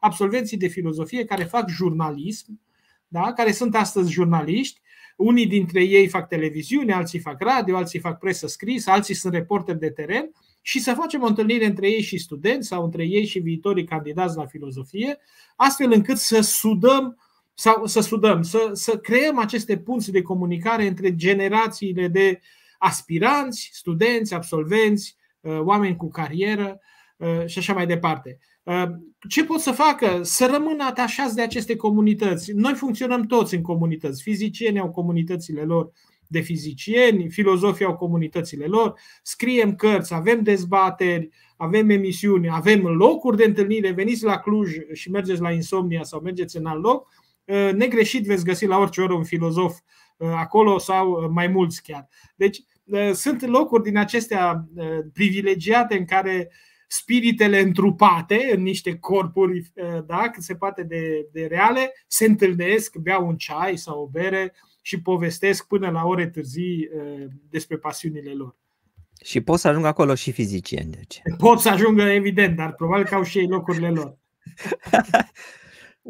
absolvenții de filozofie care fac jurnalism, da? care sunt astăzi jurnaliști, unii dintre ei fac televiziune, alții fac radio, alții fac presă scrisă, alții sunt reporteri de teren și să facem o întâlnire între ei și studenți sau între ei și viitorii candidați la filozofie, astfel încât să sudăm sau să sudăm, să, să creăm aceste punți de comunicare între generațiile de aspiranți, studenți, absolvenți, uh, oameni cu carieră uh, și așa mai departe. Uh, ce pot să facă? Să rămână atașați de aceste comunități. Noi funcționăm toți în comunități. Fizicienii au comunitățile lor de fizicieni, filozofii au comunitățile lor, scriem cărți, avem dezbateri, avem emisiuni, avem locuri de întâlnire, veniți la Cluj și mergeți la Insomnia sau mergeți în alt loc negreșit veți găsi la orice oră un filozof uh, acolo sau uh, mai mulți chiar. Deci uh, sunt locuri din acestea privilegiate în care spiritele întrupate în niște corpuri, da, cât se poate de, de reale, se întâlnesc, beau un ceai sau o bere și povestesc până la ore târzii despre pasiunile lor. Și pot să ajungă acolo și fizicieni. Deci. Pot să ajungă, evident, dar probabil că au și ei locurile lor.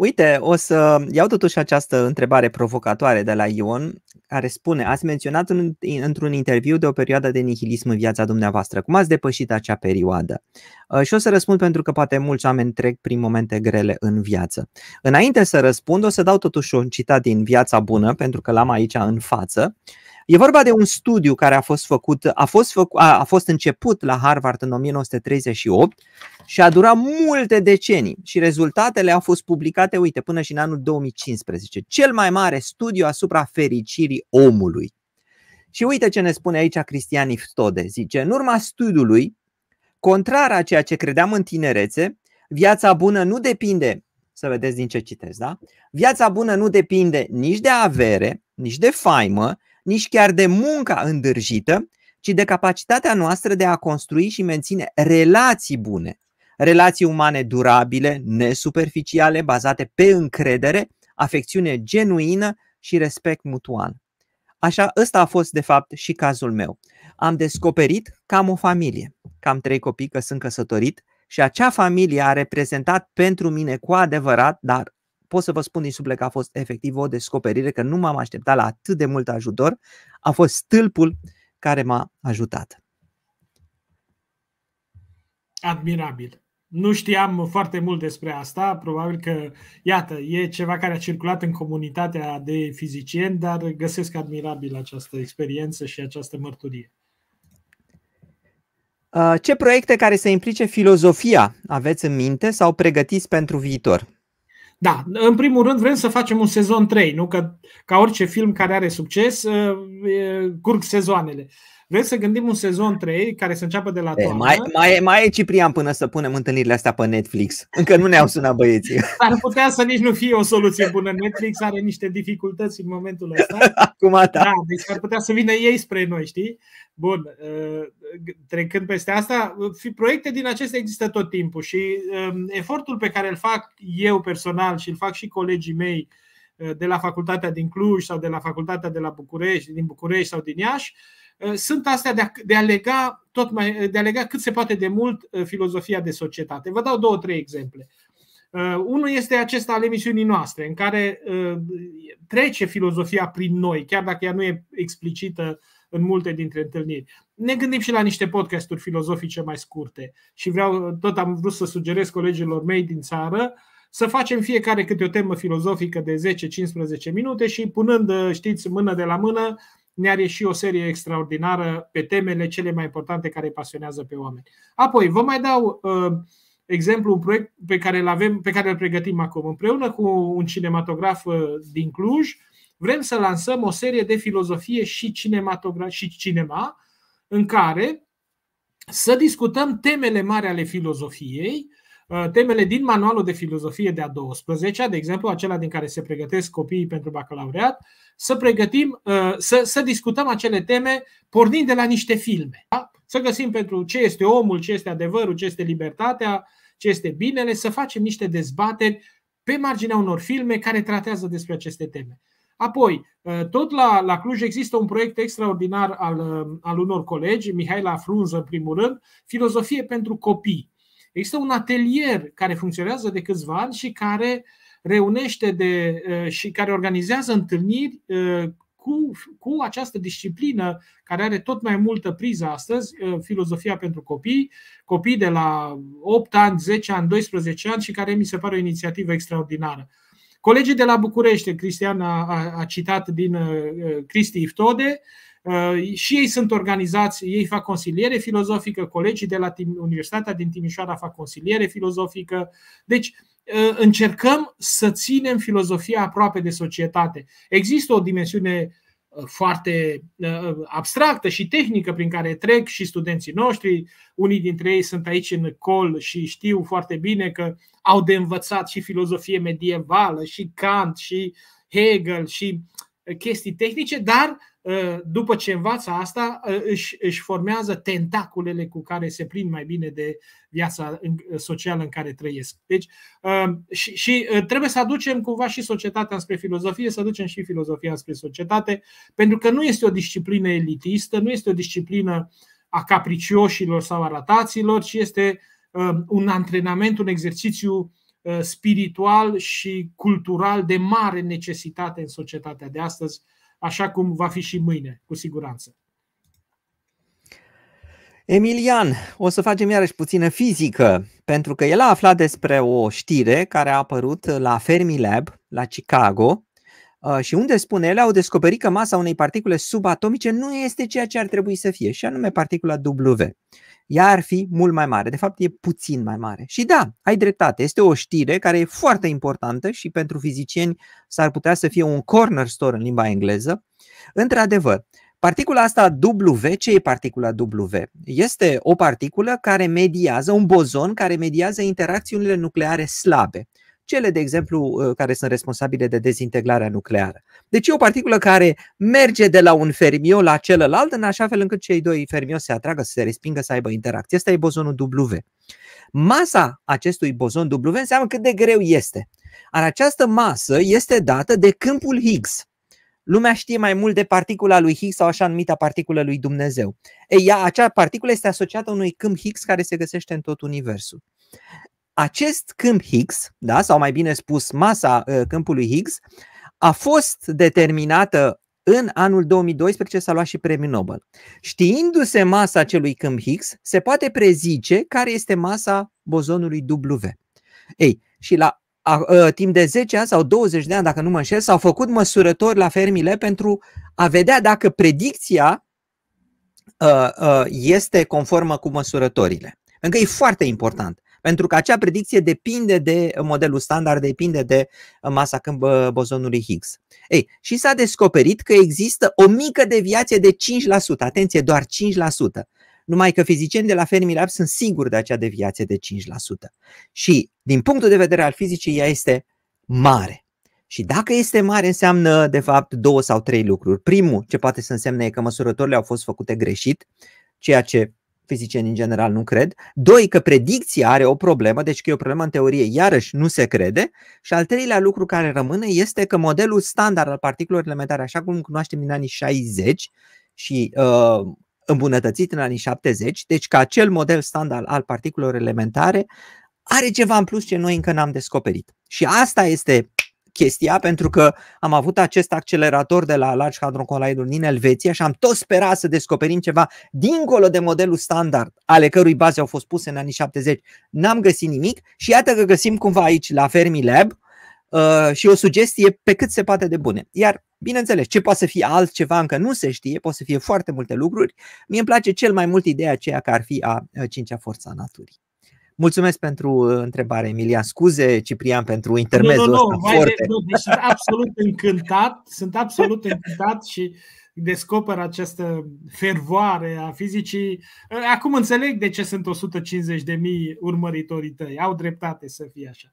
Uite, o să iau totuși această întrebare provocatoare de la Ion, care spune, ați menționat în, într-un interviu de o perioadă de nihilism în viața dumneavoastră. Cum ați depășit acea perioadă? Uh, și o să răspund pentru că poate mulți oameni trec prin momente grele în viață. Înainte să răspund, o să dau totuși un citat din Viața Bună, pentru că l-am aici în față. Uh, E vorba de un studiu care a fost făcut, a fost, făcut, a, a fost început la Harvard în 1938 și a durat multe decenii și rezultatele au fost publicate, uite, până și în anul 2015. Cel mai mare studiu asupra fericirii omului. Și uite ce ne spune aici Cristian Iftode. Zice, în urma studiului, contrar a ceea ce credeam în tinerețe, viața bună nu depinde, să vedeți din ce citesc, da? Viața bună nu depinde nici de avere, nici de faimă, nici chiar de munca îndârjită, ci de capacitatea noastră de a construi și menține relații bune, relații umane durabile, nesuperficiale, bazate pe încredere, afecțiune genuină și respect mutual. Așa, ăsta a fost de fapt și cazul meu. Am descoperit că am o familie, că am trei copii, că sunt căsătorit și acea familie a reprezentat pentru mine cu adevărat, dar pot să vă spun din suflet că a fost efectiv o descoperire, că nu m-am așteptat la atât de mult ajutor, a fost stâlpul care m-a ajutat. Admirabil. Nu știam foarte mult despre asta, probabil că, iată, e ceva care a circulat în comunitatea de fizicieni, dar găsesc admirabil această experiență și această mărturie. Uh, ce proiecte care să implice filozofia aveți în minte sau pregătiți pentru viitor? Da, în primul rând vrem să facem un sezon 3, nu că ca orice film care are succes, uh, curg sezoanele. Vrem să gândim un sezon 3 care să înceapă de la eh, toamnă. Mai, mai, mai e Ciprian până să punem întâlnirile astea pe Netflix. Încă nu ne-au sunat băieții. Ar putea să nici nu fie o soluție bună. Netflix are niște dificultăți în momentul ăsta. Acum da. da deci ar putea să vină ei spre noi, știi? Bun, eh, trecând peste asta, proiecte din acestea există tot timpul și eh, efortul pe care îl fac eu personal și îl fac și colegii mei de la facultatea din Cluj sau de la facultatea de la București, din București sau din Iași, Eh, sunt astea de a, de a, lega, tot mai, eh, de a lega cât se poate de mult eh, filozofia de societate. Vă dau două, trei exemple. Unul este acesta al emisiunii noastre, în care trece filozofia prin noi, chiar dacă ea nu e explicită în multe dintre întâlniri. Ne gândim și la niște podcasturi filozofice mai scurte și vreau, tot am vrut să sugerez colegilor mei din țară să facem fiecare câte o temă filozofică de 10-15 minute și punând, știți, mână de la mână, ne a ieși o serie extraordinară pe temele cele mai importante care îi pasionează pe oameni. Apoi, vă mai dau uh, exemplu, un proiect pe care îl avem, pe care îl pregătim acum. Împreună cu un cinematograf uh, din Cluj, vrem să lansăm o serie de filozofie și, cinematogra- și cinema, în care să discutăm temele mari ale filozofiei, uh, temele din manualul de filozofie de a 12-a, de exemplu, acela din care se pregătesc copiii pentru bacalaureat, să pregătim, uh, să, să discutăm acele teme pornind de la niște filme. Da? Să găsim pentru ce este omul, ce este adevărul, ce este libertatea, ce este binele, să facem niște dezbateri pe marginea unor filme care tratează despre aceste teme. Apoi, uh, tot la, la Cluj există un proiect extraordinar al, uh, al unor colegi, Mihaela Frunză în primul rând, Filozofie pentru copii. Există un atelier care funcționează de câțiva ani și care uh, reunește de, uh, și care organizează întâlniri uh, cu, cu această disciplină care are tot mai multă priză astăzi, uh, filozofia pentru copii, copii de la 8 ani, 10 ani, 12 ani și care mi se pare o inițiativă extraordinară. Colegii de la București, Cristian a, a, a citat din uh, Cristi Iftode, uh, și ei sunt organizați, ei fac consiliere filozofică, colegii de la Tim, Universitatea din Timișoara fac consiliere filozofică. Deci, Ă, încercăm să ținem filozofia aproape de societate. Există o dimensiune ă, foarte ă, abstractă și tehnică prin care trec și studenții noștri. Unii dintre ei sunt aici în col și știu foarte bine că au de învățat și filozofie medievală, și Kant, și Hegel, și chestii tehnice, dar Eh, după ce învață asta, eh, își, își formează tentaculele cu care se prind mai bine de viața socială în care trăiesc. Deci, eh, și, și trebuie să aducem cumva și societatea spre filozofie, să aducem și filozofia spre societate, pentru că nu este o disciplină elitistă, nu este o disciplină a capricioșilor sau a rataților, ci este un antrenament, un exercițiu spiritual și cultural de mare necesitate în societatea de astăzi, așa cum va fi și mâine, cu siguranță. Emilian, o să facem iarăși puțină fizică, pentru că el a aflat despre o știre care a apărut la Fermilab, la Chicago, uh, și unde spune ele au descoperit că masa unei particule subatomice nu este ceea ce ar trebui să fie, și anume particula W ea ar fi mult mai mare. De fapt, e puțin mai mare. Și da, ai dreptate. Este o știre care e foarte importantă și pentru fizicieni s-ar putea să fie un corner store în limba engleză. Într-adevăr, Particula asta W, ce e particula W? Este o particulă care mediază, un bozon care mediază interacțiunile nucleare slabe cele, de exemplu, uh, care sunt responsabile de dezintegrarea nucleară. Deci e o particulă care merge de la un fermion la celălalt, în așa fel încât cei doi fermioni se atragă, să se respingă, să aibă interacție. Asta e bozonul W. Masa acestui bozon W înseamnă cât de greu este. Ar această masă este dată de câmpul Higgs. Lumea știe mai mult de particula lui Higgs sau așa numita particulă lui Dumnezeu. Ei, ea, acea particulă este asociată unui câmp Higgs care se găsește în tot universul. Acest câmp Higgs, da, sau mai bine spus masa uh, câmpului Higgs, a fost determinată în anul 2012 s-a luat și premiul Nobel. Știindu-se masa acelui câmp Higgs, se poate prezice care este masa bozonului W. Ei, și la a, a, uh, timp de 10 ani sau 20 de ani, dacă nu mă înșel, s-au făcut măsurători la fermile pentru a vedea dacă predicția a, uh, a, uh, este conformă cu măsurătorile. Încă e foarte important pentru că acea predicție depinde de modelul standard, depinde de uh, masa câmp uh, bozonului Higgs. Ei, și s-a descoperit că există o mică deviație de 5%, atenție, doar 5%, numai că fizicienii de la Fermilab sunt siguri de acea deviație de 5%. Și din punctul de vedere al fizicii, ea este mare. Și dacă este mare, înseamnă, de fapt, două sau trei lucruri. Primul, ce poate să însemne, e că măsurătorile au fost făcute greșit, ceea ce fizicieni în general nu cred. Doi, că predicția are o problemă, deci că e o problemă în teorie, iarăși nu se crede. Și al treilea lucru care rămâne este că modelul standard al particulelor elementare, așa cum cunoaștem din anii 60 și uh, îmbunătățit în anii 70, deci că acel model standard al particulelor elementare are ceva în plus ce noi încă n-am descoperit. Și asta este chestia pentru că am avut acest accelerator de la Large Hadron Collider din Elveția și am tot sperat să descoperim ceva dincolo de modelul standard, ale cărui baze au fost puse în anii 70. N-am găsit nimic și iată că găsim cumva aici la Fermilab uh, și o sugestie pe cât se poate de bune. Iar Bineînțeles, ce poate să fie altceva încă nu se știe, pot să fie foarte multe lucruri. Mie îmi place cel mai mult ideea aceea că ar fi a cincea forță a naturii. Mulțumesc pentru uh, întrebare, Emilia. Scuze, Ciprian, pentru intermezul nu, nu, nu, ăsta foarte. De, nu, deci sunt absolut încântat, sunt absolut încântat și descoper această fervoare a fizicii. Uh, acum înțeleg de ce sunt 150 de mii urmăritorii tăi. Au dreptate să fie așa.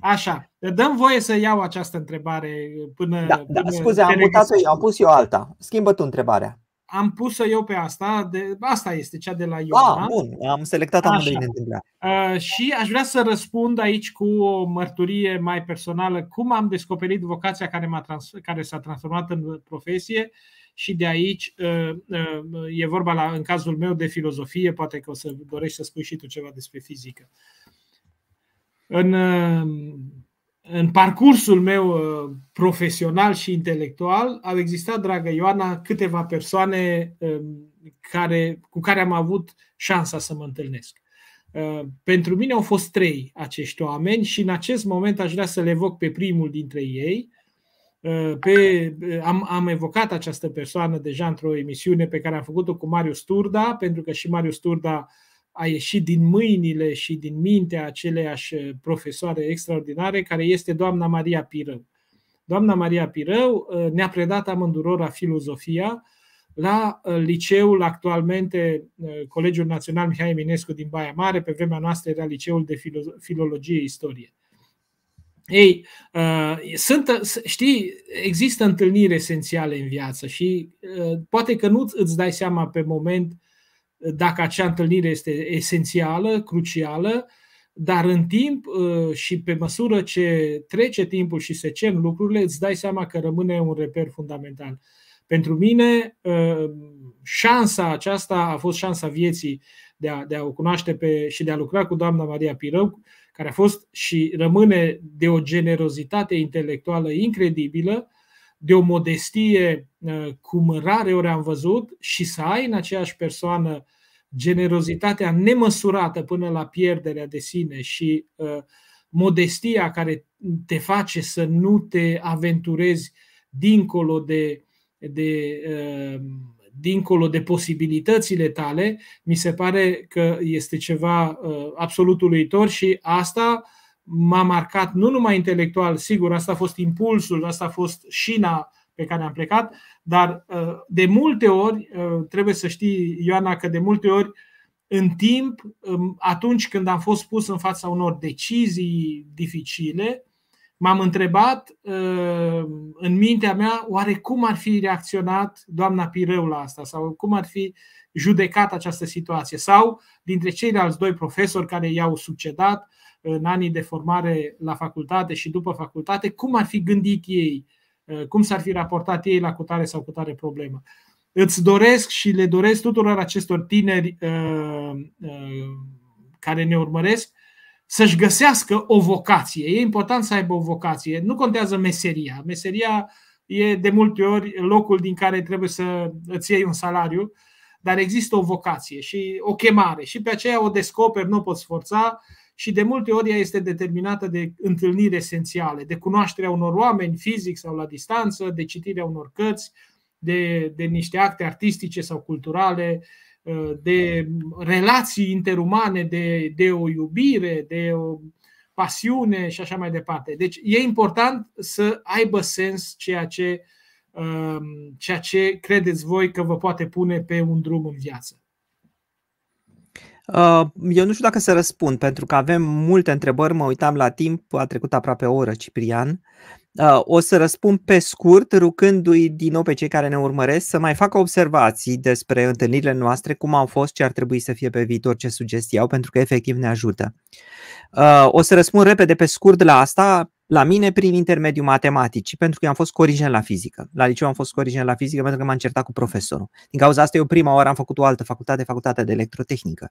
Așa, dăm voie să iau această întrebare până. Da, da până da scuze, am mutat-o, am pus eu alta. Schimbă tu întrebarea am pus-o eu pe asta, de, asta este cea de la eu. Ah, bun, am selectat amândoi neîntâmplat. Uh, și aș vrea să răspund aici cu o mărturie mai personală, cum am descoperit vocația care, m-a trans- care s-a transformat în profesie și de aici uh, uh, e vorba la, în cazul meu de filozofie, poate că o să dorești să spui și tu ceva despre fizică. În uh, în parcursul meu uh, profesional și intelectual au existat, dragă Ioana, câteva persoane um, care, cu care am avut șansa să mă întâlnesc. Uh, pentru mine au fost trei acești oameni și în acest moment aș vrea să le evoc pe primul dintre ei. Uh, pe, am, am evocat această persoană deja într-o emisiune pe care am făcut-o cu Marius Turda, pentru că și Marius Turda uh, a ieșit din mâinile și din mintea aceleiași profesoare extraordinare, care este doamna Maria Pirău. Doamna Maria Pirău uh, ne-a predat amândurora filozofia la uh, liceul actualmente uh, Colegiul Național Mihai Eminescu din Baia Mare, pe vremea noastră era liceul de filo- filologie istorie. Ei, sunt, știi, există întâlniri esențiale în viață și poate că nu îți dai seama pe moment uh, dacă acea întâlnire este esențială, crucială, dar în timp uh, și pe măsură ce trece timpul și se cer lucrurile, îți dai seama că rămâne un reper fundamental. Pentru mine, uh, șansa aceasta a fost șansa vieții de a, de a o cunoaște pe, și de a lucra cu doamna Maria Pirău, care a fost și rămâne de o generozitate intelectuală incredibilă, de o modestie uh, cum rare ori am văzut și să ai în aceeași persoană generozitatea nemăsurată până la pierderea de sine și uh, modestia care te face să nu te aventurezi dincolo de, de uh, dincolo de posibilitățile tale, mi se pare că este ceva absolut uluitor și asta m-a marcat nu numai intelectual, sigur, asta a fost impulsul, asta a fost șina pe care am plecat, dar uh, de multe ori, uh, trebuie să știi, Ioana, că de multe ori în timp, um, atunci când am fost pus în fața unor decizii dificile, m-am întrebat uh, în mintea mea oare cum ar fi reacționat doamna Pireu la asta sau cum ar fi judecat această situație sau dintre ceilalți doi profesori care i-au succedat, Uh, în anii de formare la facultate și după facultate, cum ar fi gândit ei, uh, cum s-ar fi raportat ei la cutare sau cutare problemă. Îți doresc și le doresc tuturor acestor tineri uh, care ne urmăresc să-și găsească o vocație. E important să aibă o vocație. Nu contează meseria. Meseria e de multe ori locul din care trebuie să îți iei un salariu, dar există o vocație și o chemare și pe aceea o descoperi, nu o poți forța și de multe ori ea este determinată de întâlniri esențiale, de cunoașterea unor oameni fizic sau la distanță, de citirea unor cărți, de, de niște acte artistice sau culturale, ă, de relații interumane, de, de o iubire, de o pasiune și așa mai departe. Deci e important să aibă sens ceea ce, ă, ceea ce credeți voi că vă poate pune pe un drum în viață. Uh, eu nu știu dacă să răspund, pentru că avem multe întrebări, mă uitam la timp, a trecut aproape o oră, Ciprian. Uh, o să răspund pe scurt, rugându-i din nou pe cei care ne urmăresc să mai facă observații despre întâlnirile noastre, cum au fost, ce ar trebui să fie pe viitor, ce sugestii au, pentru că efectiv ne ajută. Uh, o să răspund repede pe scurt la asta, la mine prin intermediul matematicii, pentru că eu am fost corigent la fizică. La liceu am fost corigent la fizică pentru că m-am certat cu profesorul. Din cauza asta eu prima oară am făcut o altă facultate, facultatea de electrotehnică.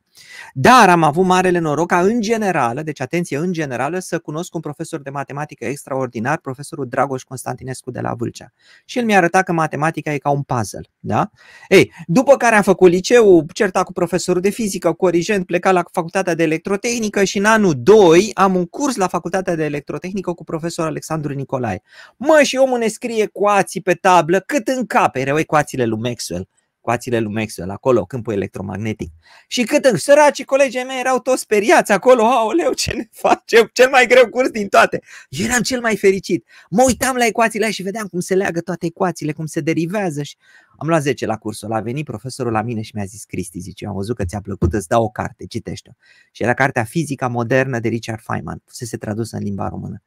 Dar am avut marele noroc ca în generală, deci atenție, în generală, să cunosc un profesor de matematică extraordinar, profesorul Dragoș Constantinescu de la Vâlcea. Și el mi-a arătat că matematica e ca un puzzle. Da? Ei, după care am făcut liceu, certat cu profesorul de fizică, corigent, plecat la facultatea de electrotehnică și în anul 2 am un curs la facultatea de electrotehnică cu profesor Alexandru Nicolae. Mă, și omul ne scrie ecuații pe tablă cât în cap, erau ecuațiile lui Maxwell ecuațiile lui Maxwell, acolo, câmpul electromagnetic. Și cât în săracii colegii mei erau toți speriați acolo, aoleu, ce ne facem? Cel mai greu curs din toate. Eu eram cel mai fericit. Mă uitam la ecuațiile și vedeam cum se leagă toate ecuațiile, cum se derivează și am luat 10 la cursul a venit profesorul la mine și mi-a zis Cristi, zice, am văzut că ți-a plăcut, îți dau o carte, citește-o. Și era cartea Fizica modernă de Richard Feynman, se tradusă în limba română.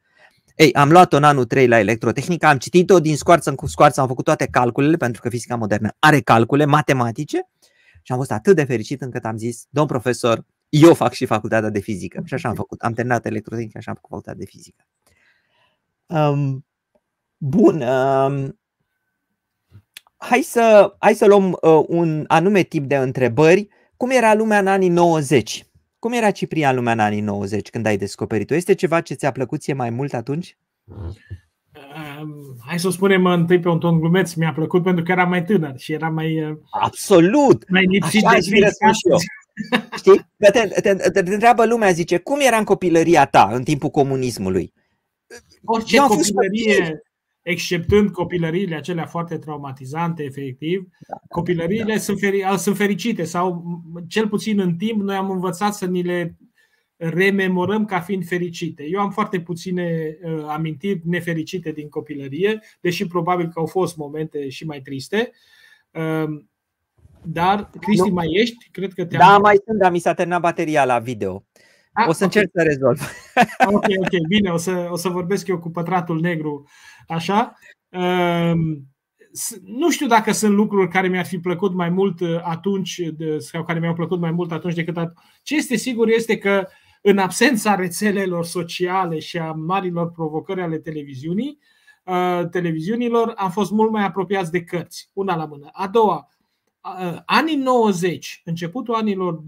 Ei, am luat-o în anul 3 la electrotehnică, am citit-o din scoarță în scoarță, am făcut toate calculele, pentru că fizica modernă are calcule matematice și am fost atât de fericit încât am zis, domn profesor, eu fac și facultatea de fizică. Și așa am făcut. Am terminat electrotehnică și am făcut facultatea de fizică. Um, bun. Um, hai, să, hai să luăm uh, un anume tip de întrebări. Cum era lumea în anii 90? Cum era Ciprian lumea în anii 90 când ai descoperit-o? Este ceva ce ți-a plăcut ție mai mult atunci? hai să spunem întâi pe un ton glumeț, mi-a plăcut pentru că era mai tânăr și era mai... Uh, Absolut! Mai lipsit Așa de și eu. Știi? Te, te, te, te întreabă lumea, zice, cum era în copilăria ta în timpul comunismului? Orice eu copilărie, exceptând copilăriile acelea foarte traumatizante, efectiv, da, da copilăriile da. Sunt, feri- sunt fericite sau cel puțin în timp noi am învățat să ni le rememorăm ca fiind fericite. Eu am foarte puține uh, amintiri nefericite din copilărie, deși probabil că au fost momente și mai triste. Uh, dar, Cristi, mai ești? Cred că te-am... Da, mai sunt, dar mi s-a terminat bateria la video. Ah, o să okay. încerc să rezolv. Ok, ok, bine, o să, o să vorbesc eu cu pătratul negru Așa? Ehm, nu știu dacă sunt lucruri care mi-ar fi plăcut mai mult uh, atunci sau care mi-au plăcut mai mult atunci decât atunci. Ce este sigur este că în absența rețelelor sociale și a marilor provocări ale televiziunii, uh, televiziunilor, am fost mult mai apropiați de cărți, una la mână. A doua, uh, anii 90, începutul anilor,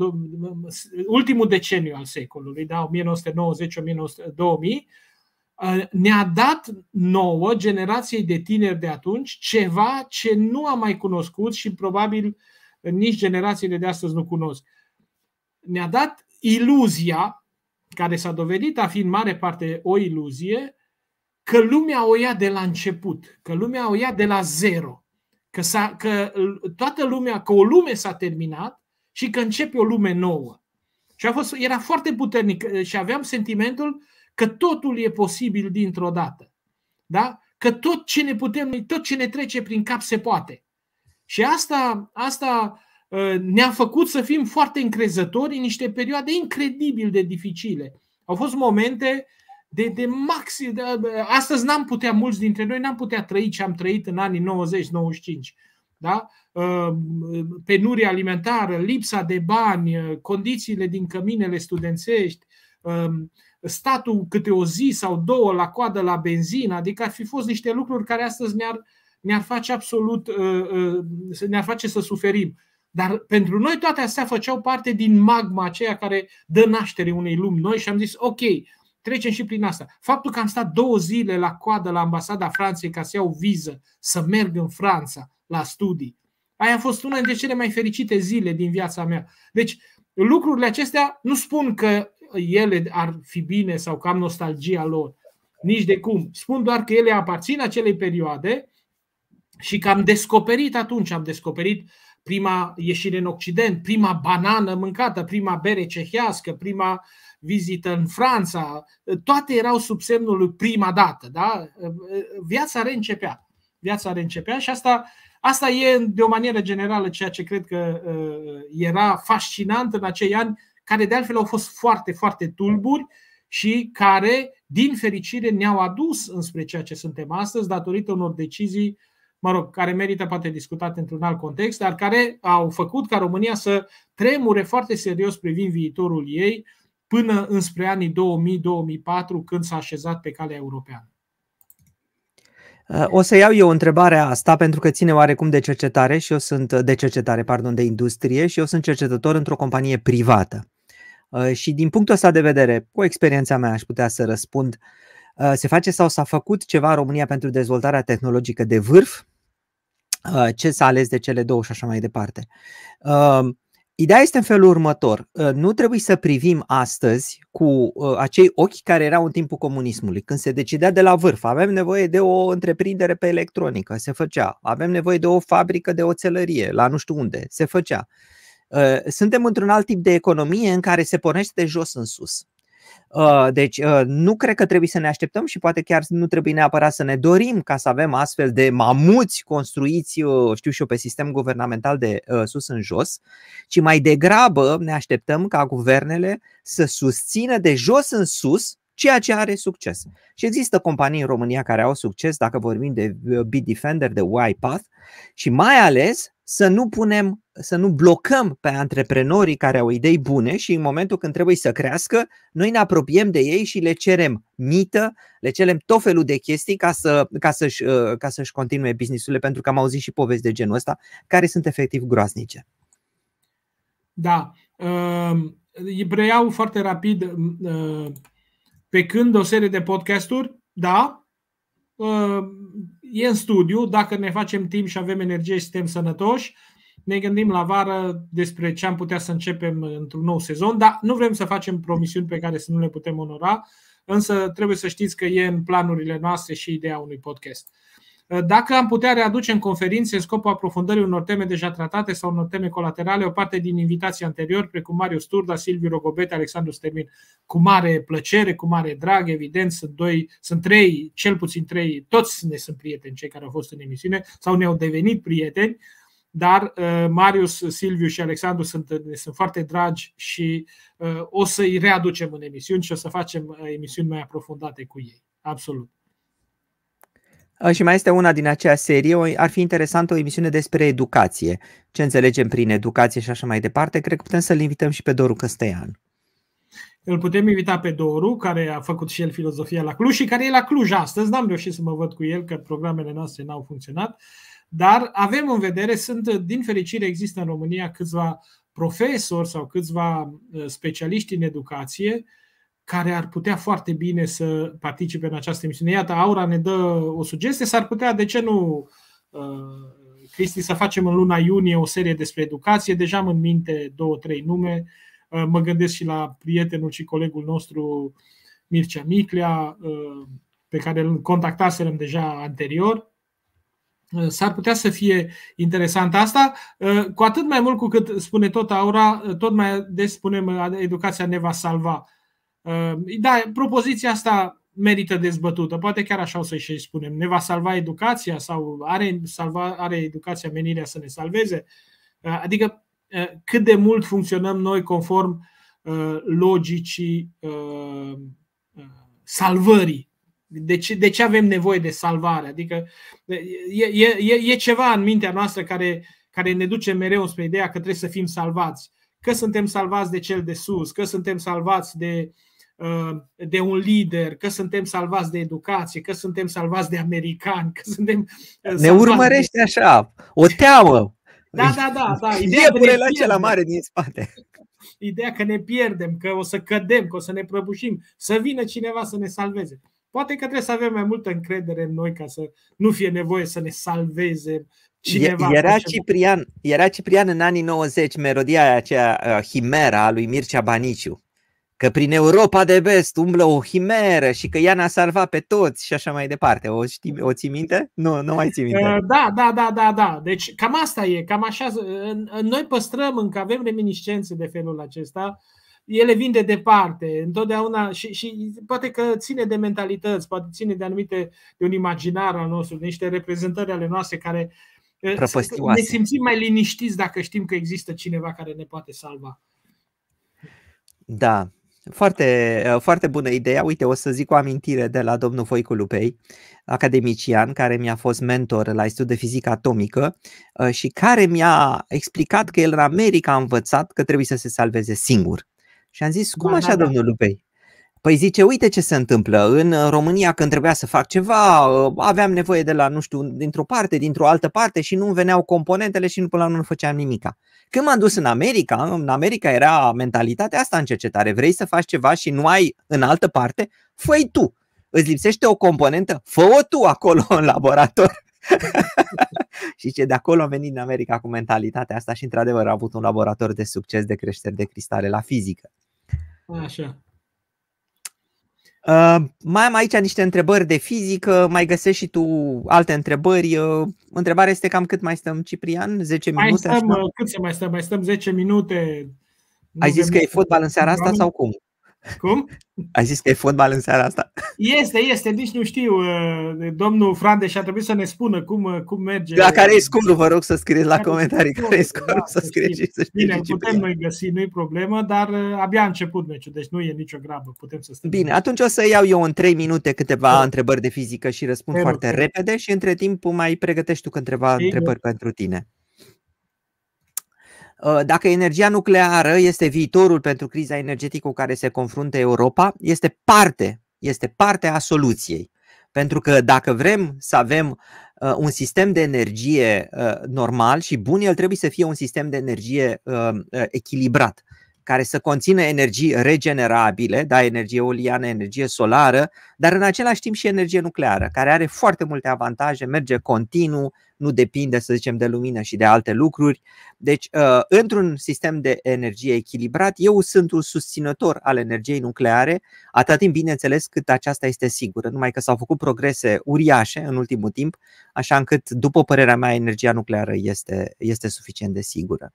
ultimul deceniu al secolului, da, 1990-2000, ne-a dat nouă, generației de tineri de atunci, ceva ce nu am mai cunoscut și probabil nici generațiile de astăzi nu cunosc. Ne-a dat iluzia, care s-a dovedit a fi în mare parte o iluzie, că lumea o ia de la început, că lumea o ia de la zero, că, s-a, că toată lumea, că o lume s-a terminat și că începe o lume nouă. Și a fost, era foarte puternic și aveam sentimentul că totul e posibil dintr-o dată. Da? Că tot ce ne putem, tot ce ne trece prin cap se poate. Și asta, asta ă, ne-a făcut să fim foarte încrezători în niște perioade incredibil de dificile. Au fost momente de, de maxim. De, ă, astăzi n-am putea, mulți dintre noi n-am putea trăi ce am trăit în anii 90-95. Da? Ă, Penuria alimentară, lipsa de bani, condițiile din căminele studențești, statul câte o zi sau două la coadă la benzină, adică ar fi fost niște lucruri care astăzi ne-ar, ne-ar face absolut, uh, uh, ne-ar face să suferim. Dar pentru noi toate astea făceau parte din magma aceea care dă naștere unei lumi noi și am zis ok, trecem și prin asta. Faptul că am stat două zile la coadă la ambasada Franței ca să iau viză, să merg în Franța la studii, aia a fost una dintre cele mai fericite zile din viața mea. Deci lucrurile acestea nu spun că ele ar fi bine sau că am nostalgia lor. Nici de cum. Spun doar că ele aparțin acelei perioade și că am descoperit atunci, am descoperit prima ieșire în Occident, prima banană mâncată, prima bere cehească, prima vizită în Franța, toate erau sub semnul lui prima dată. Da? Viața reîncepea. Viața reîncepea și asta, asta e de o manieră generală ceea ce cred că uh, era fascinant în acei ani care de altfel au fost foarte, foarte tulburi și care, din fericire, ne-au adus înspre ceea ce suntem astăzi, datorită unor decizii, mă rog, care merită poate discutate într-un alt context, dar care au făcut ca România să tremure foarte serios privind viitorul ei până înspre anii 2000-2004, când s-a așezat pe calea europeană. Uh, o să iau eu întrebarea asta pentru că ține oarecum de cercetare și eu sunt de cercetare, pardon, de industrie și eu sunt cercetător într-o companie privată. Uh, și din punctul ăsta de vedere, cu experiența mea aș putea să răspund, uh, se face sau s-a făcut ceva în România pentru dezvoltarea tehnologică de vârf? Uh, ce s-a ales de cele două și așa mai departe? Ideea este în felul următor. Nu trebuie să privim astăzi cu acei ochi care erau în timpul comunismului, când se decidea de la vârf. Avem nevoie de o întreprindere pe electronică, se făcea. Avem nevoie de o fabrică de oțelărie, la nu știu unde, se făcea. Ă, suntem într-un alt tip de economie în care se pornește de jos în sus. Ă, deci ă, nu cred că trebuie să ne așteptăm și poate chiar nu trebuie neapărat să ne dorim ca să avem astfel de mamuți construiți, știu și eu, pe sistem guvernamental de sus în jos, ci mai degrabă ne așteptăm ca guvernele să susțină de jos în sus ceea ce are succes. Și există companii în România care au succes, dacă vorbim de Bitdefender, de YPath, și mai ales să nu punem să nu blocăm pe antreprenorii care au idei bune și în momentul când trebuie să crească, noi ne apropiem de ei și le cerem mită, le cerem tot felul de chestii ca, să, ca, să-și, uh, ca să-și continue businessurile, pentru că am auzit și povești de genul ăsta, care sunt efectiv groaznice. Da. Um, preiau foarte rapid um, uh, pe când o serie de podcasturi, da, um, e în studiu, dacă ne facem timp și avem energie și suntem sănătoși, ne gândim la vară despre ce am putea să începem într-un nou sezon, dar nu vrem să facem promisiuni pe care să nu le putem onora, însă trebuie să știți că e în planurile noastre și ideea unui podcast. Dacă am putea readuce în conferințe în scopul aprofundării unor teme deja tratate sau unor teme colaterale, o parte din invitații anteriori, precum Marius Turda, Silviu Rogobete, Alexandru Stermin, cu mare plăcere, cu mare drag, evident, sunt, doi, sunt trei, cel puțin trei, toți ne sunt prieteni cei care au fost în emisiune sau ne-au devenit prieteni, dar uh, Marius, Silviu și Alexandru sunt, sunt foarte dragi și uh, o să îi readucem în emisiuni și o să facem uh, emisiuni mai aprofundate cu ei. Absolut. Și mai este una din acea serie, ar fi interesantă o emisiune despre educație, ce înțelegem prin educație și așa mai departe. Cred că putem să-l invităm și pe Doru Căstăian. Îl putem invita pe Doru, care a făcut și el filozofia la Cluj și care e la Cluj astăzi. N-am reușit să mă văd cu el, că programele noastre n-au funcționat. Uh, dar avem în vedere, sunt, din fericire există în România câțiva profesori sau câțiva uh, specialiști în educație care ar putea foarte bine să participe în această emisiune. Iată, Aura ne dă o sugestie, s-ar putea, de ce nu, uh, Cristi, să facem în luna iunie o serie despre educație. Deja am în minte două, trei nume. Uh, mă gândesc și la prietenul și colegul nostru Mircea Miclea, pe care îl contactaserăm deja anterior. S-ar putea să fie interesant asta, uh, cu atât mai mult cu cât spune tot Aura, uh, tot mai des spunem uh, educația ne va salva. Da, propoziția asta merită dezbătută, poate chiar așa o să-i și spunem. Ne va salva educația sau are, salva, are educația menirea să ne salveze? Adică cât de mult funcționăm noi conform logicii salvării de ce, de ce avem nevoie de salvare? Adică e, e, e ceva în mintea noastră care, care ne duce mereu spre ideea că trebuie să fim salvați. Că suntem salvați de cel de sus, că suntem salvați de, uh, de un lider, că suntem salvați de educație, că suntem salvați de americani, că suntem. Uh, ne urmărește de... așa, o teamă. Da, da, da, da. Ideea că la, cel mare din spate. Ideea că ne pierdem, că o să cădem, că o să ne prăbușim, să vină cineva să ne salveze. Poate că trebuie să avem mai multă încredere în noi ca să nu fie nevoie să ne salveze cineva. Era Ciprian, era Ciprian în anii 90 melodia aceea, Himera, a lui Mircea Baniciu. Că prin Europa de vest umblă o himeră și că ea ne-a salvat pe toți și așa mai departe. O, știi, o ții minte? Nu, nu mai ții minte. Da, da, da, da, da. Deci cam asta e. Cam așa. Noi păstrăm încă, avem reminiscențe de felul acesta ele vin de departe, întotdeauna și, și poate că ține de mentalități, poate ține de anumite, de un imaginar al nostru, de niște reprezentări ale noastre care eh, ne simțim mai liniștiți dacă știm că există cineva care ne poate salva. Da, foarte, eh, foarte bună ideea. Uite, o să zic o amintire de la domnul Foicu Lupei, academician, care mi-a fost mentor la studiul de fizică atomică eh, și care mi-a explicat că el în America a învățat că trebuie să se salveze singur. Și am zis, cum da, așa, da, da. domnul Lupei? Păi zice, uite ce se întâmplă. În uh, România, când trebuia să fac ceva, uh, aveam nevoie de la, nu știu, dintr-o parte, dintr-o altă parte și nu veneau componentele și nu până la nu făceam nimica. Când m-am dus în America, în America era mentalitatea asta în cercetare. Vrei să faci ceva și nu ai în altă parte? fă tu! Îți lipsește o componentă? Fă-o tu acolo în laborator! și ce de acolo am venit în America cu mentalitatea asta și într-adevăr a avut un laborator de succes de creștere de cristale la fizică. Așa. Uh, mai am aici niște întrebări de fizică, mai găsești și tu alte întrebări. Uh, întrebarea este cam cât mai stăm, Ciprian? 10 mai minute? Stăm, așa? Uh, cât să mai stăm? Mai stăm 10 minute. Ai zis că e fotbal în seara asta sau cum? Cum? Ai zis că e fotbal în seara asta. Este, este, nici nu știu. Uh, domnul Frande și-a trebuit să ne spună cum, uh, cum merge. La care e scorul, vă rog să scrieți la comentarii care e scorul, da, să scrieți și să știți. Bine, putem noi găsi, nu e problemă, dar uh, abia a început meciul, deci nu e nicio grabă, putem să stăm. Bine, atunci o să iau eu în 3 minute câteva da. întrebări de fizică și răspund Pe foarte rog. repede și între timp mai pregătești tu câteva întrebări pentru tine. Ă, dacă energia nucleară este viitorul pentru criza energetică cu care se confruntă Europa, este parte, este parte a soluției. Pentru că dacă vrem să avem uh, un sistem de energie uh, normal și bun, el trebuie să fie un sistem de energie uh, echilibrat care să conțină energii regenerabile, da, energie eoliană, energie solară, dar în același timp și energie nucleară, care are foarte multe avantaje, merge continuu, nu depinde, să zicem, de lumină și de alte lucruri. Deci, ă, într-un sistem de energie echilibrat, eu sunt un susținător al energiei nucleare, atât timp, bineînțeles, cât aceasta este sigură, numai că s-au făcut progrese uriașe în ultimul timp, așa încât, după părerea mea, energia nucleară este, este suficient de sigură.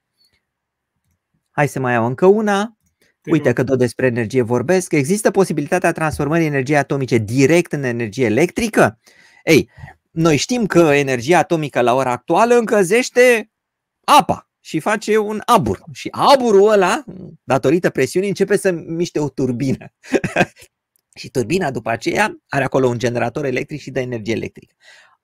Hai să mai iau încă una. Uite că tot despre energie vorbesc. Există posibilitatea transformării energiei atomice direct în energie electrică? Ei, noi știm că energia atomică la ora actuală încălzește apa și face un abur. Și aburul ăla, datorită presiunii, începe să miște o turbină. și turbina după aceea are acolo un generator electric și dă energie electrică.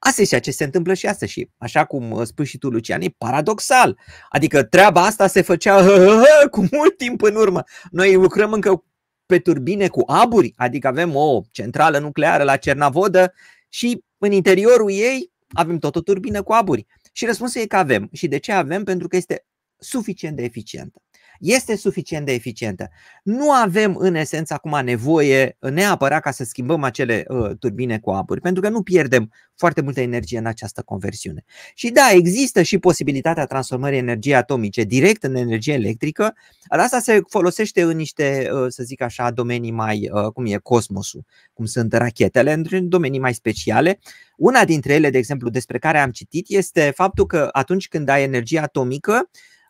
Asta e ceea ce se întâmplă și astăzi și așa cum uh, spui și tu, Lucian, e paradoxal. Adică treaba asta se făcea hă, hă, hă, cu mult timp în urmă. Noi lucrăm încă pe turbine cu aburi, adică avem o centrală nucleară la Cernavodă și în interiorul ei avem tot o turbină cu aburi. Și răspunsul e că avem. Și de ce avem? Pentru că este suficient de eficientă este suficient de eficientă. Nu avem în esență acum nevoie uh, neapărat ca să schimbăm acele uh, turbine cu aburi, pentru că nu pierdem foarte multă energie în această conversiune. Și da, există și posibilitatea transformării energiei atomice direct în energie electrică, dar asta se folosește în niște, uh, să zic așa, domenii mai, uh, cum e cosmosul, cum sunt rachetele, în domenii mai speciale. Una dintre ele, de exemplu, despre care am citit, este faptul că atunci când ai energie atomică,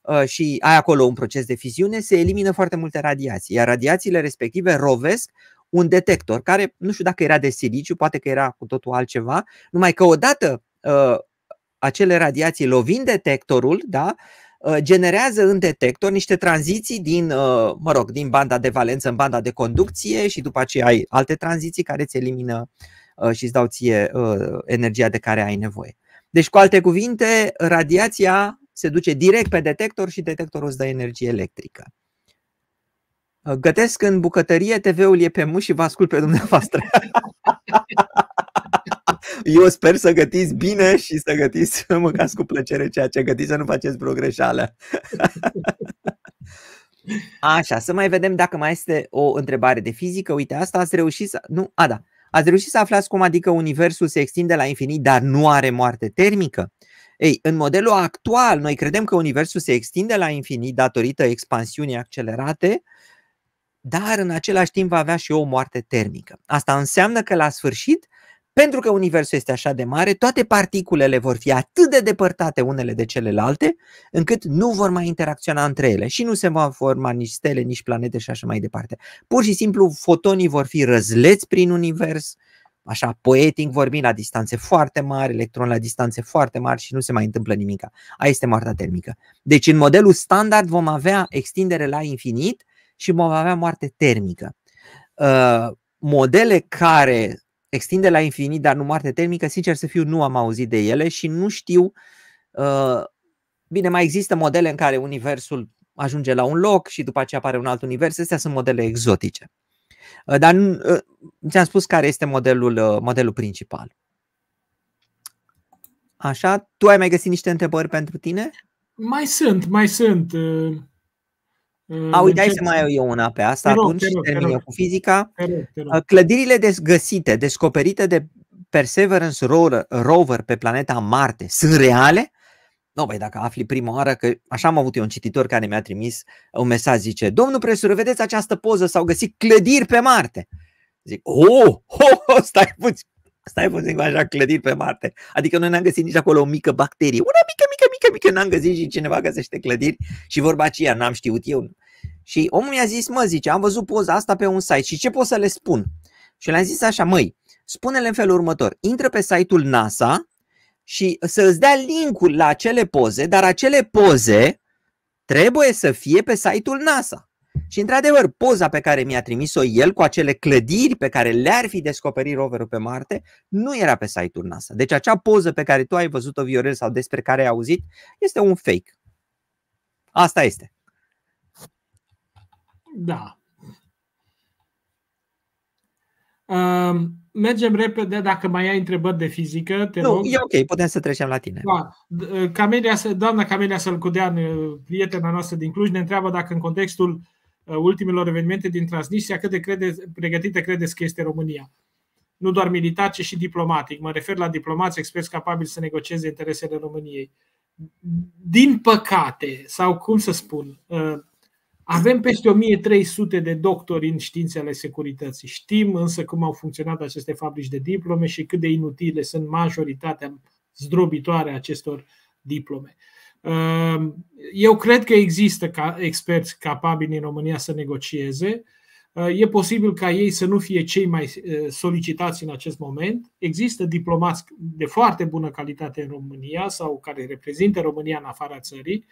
Uh, și ai acolo un proces de fiziune, se elimină foarte multe radiații, iar radiațiile respective rovesc un detector care nu știu dacă era de siliciu, poate că era cu totul altceva, numai că odată uh, acele radiații lovind detectorul, da, uh, generează în detector niște tranziții din, mă rog, din banda de valență în banda de conducție și după aceea ai alte tranziții care îți elimină și îți dau ție energia de care ai nevoie. Deci, cu alte cuvinte, radiația se duce direct pe detector și detectorul îți dă energie electrică. Gătesc în bucătărie, TV-ul e pe muș și vă ascult pe dumneavoastră. Eu sper să gătiți bine și să gătiți, să mâncați cu plăcere ceea ce gătiți, să nu faceți vreo greșeală. Așa, să mai vedem dacă mai este o întrebare de fizică. Uite, asta ați reușit să... Nu, a, da. Ați reușit să aflați cum adică universul se extinde la infinit, dar nu are moarte termică? Ei, în modelul actual, noi credem că Universul se extinde la infinit datorită expansiunii accelerate, dar în același timp va avea și o moarte termică. Asta înseamnă că la sfârșit, pentru că Universul este așa de mare, toate particulele vor fi atât de depărtate unele de celelalte, încât nu vor mai interacționa între ele și nu se vor forma nici stele, nici planete și așa mai departe. Pur și simplu, fotonii vor fi răzleți prin Univers, uh, așa poetic vorbind, la distanțe foarte mari, electron la distanțe foarte mari și nu se mai întâmplă nimic. Aia este moartea termică. Deci în modelul standard vom avea extindere la infinit și vom avea moarte termică. Uh, modele care extinde la infinit, dar nu moarte termică, sincer să fiu, nu am auzit de ele și nu știu. Uh, bine, mai există modele în care universul ajunge la un loc și după aceea apare un alt univers. Astea sunt modele exotice. Ă, dar ă, ți-am spus care este modelul, ă, modelul principal. Așa, tu ai mai găsit niște întrebări pentru tine? Mai sunt, mai sunt. A, uite, hai să mai eu una pe asta, te rog, atunci te rog, termin te rog. cu fizica. Te rog, te rog. Clădirile găsite, descoperite de Perseverance Rover, Rover pe planeta Marte, sunt reale? Nu, no, băi, dacă afli prima oară, că așa am avut eu un cititor care mi-a trimis uh, un mesaj, zice, domnul presură, vedeți această poză, s-au găsit clădiri pe Marte. Zic, oh, oh, oh stai puțin, stai puțin cu așa clădiri pe Marte. Adică noi n-am găsit nici acolo o mică bacterie, una mică, mică, mică, mică, n-am găsit și cineva găsește clădiri și vorba aceea, n-am știut eu. Și omul mi-a zis, mă, zice, am văzut poza asta pe un site și ce pot să le spun? Și le-am zis așa, măi, spune-le în felul următor, intră pe site-ul NASA, și să îți dea linkul la acele poze, dar acele poze trebuie să fie pe site-ul NASA. Și într-adevăr, poza pe care mi-a trimis-o el cu acele clădiri pe care le-ar fi descoperit roverul pe Marte nu era pe site-ul NASA. Deci acea poză pe care tu ai văzut-o, Viorel, sau despre care ai auzit, este un fake. Asta este. Da. mergem repede, dacă mai ai întrebări de fizică, te nu, rog. e ok, putem să trecem la tine. Da. Uh, Camelia, doamna Camelia Sălcudean, uh, prietena noastră din Cluj, ne întreabă dacă în contextul uh, ultimilor evenimente din Transnistria, cât de crede, pregătită credeți că este România? Nu doar militar, ci și diplomatic. Mă refer la diplomați, experți capabili să negocieze interesele României. Din păcate, sau cum să spun, avem peste 1300 de doctori în științele securității. Știm însă cum au funcționat aceste fabrici de diplome și cât de inutile sunt majoritatea zdrobitoare a acestor diplome. Ehm, eu cred că există experți capabili în România să negocieze. Ehm, e posibil ca ei să nu fie cei mai ehm, solicitați în acest moment. Există diplomați de foarte bună calitate în România sau care reprezintă România în afara țării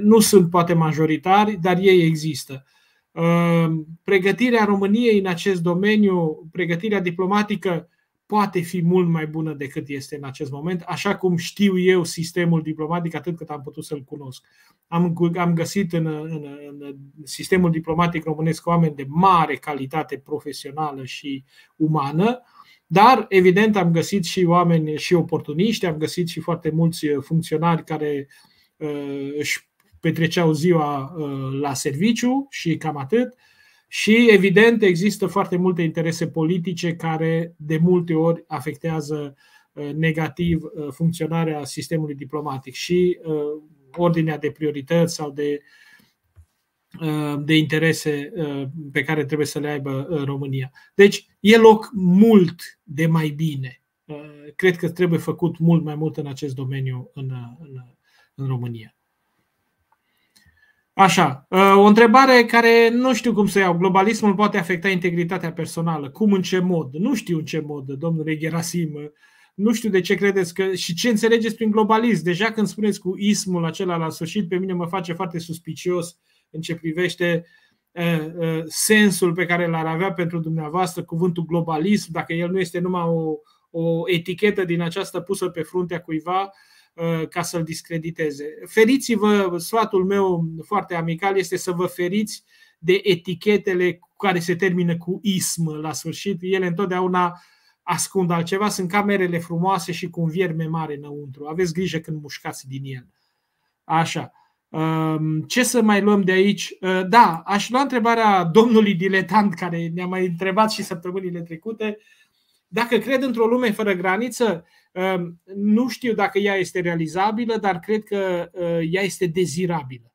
nu sunt poate majoritari, dar ei există. Uh, pregătirea României în acest domeniu, pregătirea diplomatică, poate fi mult mai bună decât este în acest moment, așa cum știu eu sistemul diplomatic atât cât am putut să-l cunosc. Am, am găsit în, în, în sistemul diplomatic românesc oameni de mare calitate profesională și umană, dar evident am găsit și oameni și oportuniști, am găsit și foarte mulți funcționari care uh, își petreceau ziua uh, la serviciu și cam atât. Și, evident, există foarte multe interese politice care de multe ori afectează uh, negativ uh, funcționarea sistemului diplomatic și ordinea de priorități sau de, de interese pe care trebuie să le aibă România. Deci, e loc mult de mai bine. Cred că trebuie făcut mult mai mult în acest domeniu în, în, în România. Așa, ă, o întrebare care nu știu cum să iau. Globalismul poate afecta integritatea personală. Cum, în ce mod? Nu știu în ce mod, domnule Gerasim. Nu știu de ce credeți că și ce înțelegeți prin globalism. Deja când spuneți cu ismul acela la sfârșit, pe mine mă face foarte suspicios în ce privește ă, ă, sensul pe care l-ar avea pentru dumneavoastră cuvântul globalism, dacă el nu este numai o, o etichetă din această pusă pe fruntea cuiva, uh, Uh, ca să-l discrediteze. Feriți-vă, sfatul meu foarte amical este să vă feriți de etichetele care se termină cu ism la sfârșit. Ele întotdeauna ascund altceva, sunt camerele frumoase și cu un vierme mare înăuntru. Aveți grijă când mușcați din el. Așa. Um, ce să mai luăm de aici? Uh, da, aș lua întrebarea domnului diletant care ne-a mai întrebat și săptămânile trecute. Dacă cred într-o lume fără graniță, Ehm, nu știu dacă ea este realizabilă, dar cred că eh, ea este dezirabilă.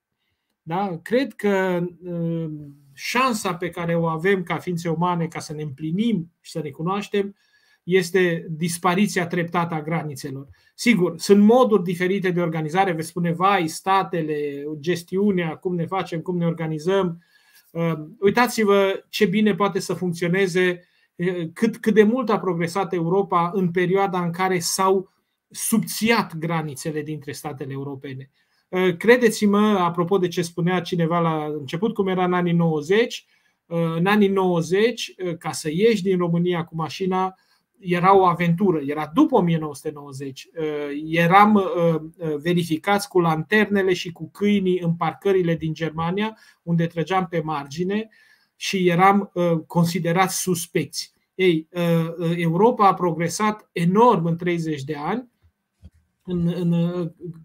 Da? Cred că ehm, șansa pe care o avem ca ființe umane ca să ne împlinim și să ne cunoaștem este dispariția treptată a granițelor. Sigur, sunt moduri diferite de organizare, veți spune, vai, statele, gestiunea, cum ne facem, cum ne organizăm. Ehm, uitați-vă ce bine poate să funcționeze cât, cât de mult a progresat Europa în perioada în care s-au subțiat granițele dintre statele europene. Credeți-mă, apropo de ce spunea cineva la început, cum era în anii 90, în anii 90, ca să ieși din România cu mașina, era o aventură, era după 1990. Eram verificați cu lanternele și cu câinii în parcările din Germania, unde trăgeam pe margine și eram ă, considerați suspecți. Ei, ă, ă, Europa a progresat enorm în 30 de ani în, în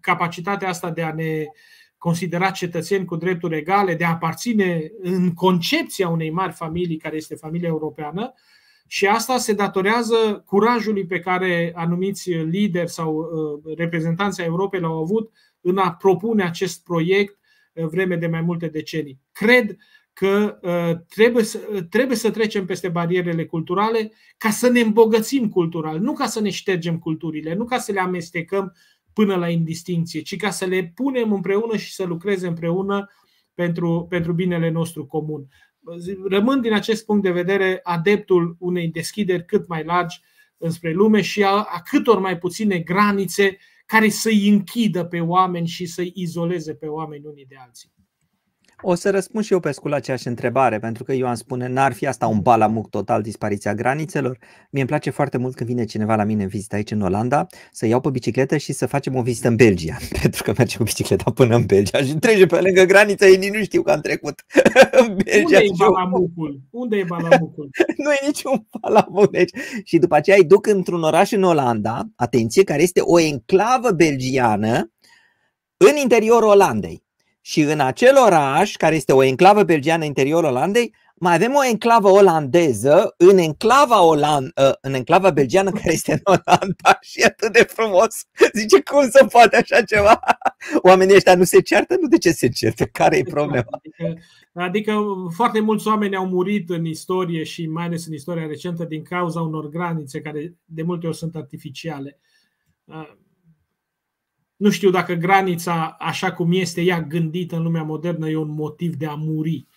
capacitatea asta de a ne considera cetățeni cu drepturi egale, de a aparține în concepția unei mari familii, care este familia europeană, și asta se datorează curajului pe care anumiți lideri sau reprezentanții Europei l-au avut în a propune acest proiect vreme de mai multe decenii. Cred că ă, trebuie să, ă, trebuie să trecem peste barierele culturale ca să ne îmbogățim cultural, nu ca să ne ștergem culturile, nu ca să le amestecăm până la indistinție, ci ca să le punem împreună și să lucreze împreună pentru, pentru binele nostru comun. Rămân din acest punct de vedere adeptul unei deschideri cât mai largi înspre lume și a, a câtor mai puține granițe care să-i închidă pe oameni și să-i izoleze pe oameni unii de alții. O să răspund și eu pe scul la aceeași întrebare, pentru că Ioan spune, n-ar fi asta un balamuc total, dispariția granițelor. Mie îmi place foarte mult când vine cineva la mine în vizită aici în Olanda, să iau pe bicicletă și să facem o vizită în Belgia, pentru că merge cu bicicleta până în Belgia și trece pe lângă graniță, ei nici nu știu că am trecut în Belgia. Unde e balamucul? Unde e balamucul? nu e niciun balamuc deci. Și după aceea îi duc într-un oraș în Olanda, atenție, care este o enclavă belgiană în interiorul Olandei. Și în acel oraș, care este o enclavă belgiană în interiorul Olandei, mai avem o enclavă olandeză în enclava, Olan, ă, în enclava belgiană care este în Olanda și e atât de frumos. Zice, cum să poate așa ceva? Oamenii ăștia nu se ceartă? Nu de ce se ceartă? Care e exact, problema? Adică, adică foarte mulți oameni au murit în istorie și mai ales în istoria recentă din cauza unor granițe care de multe ori sunt artificiale. Ă, nu știu dacă granița, așa cum este ea gândită în lumea modernă, e un motiv de a muri.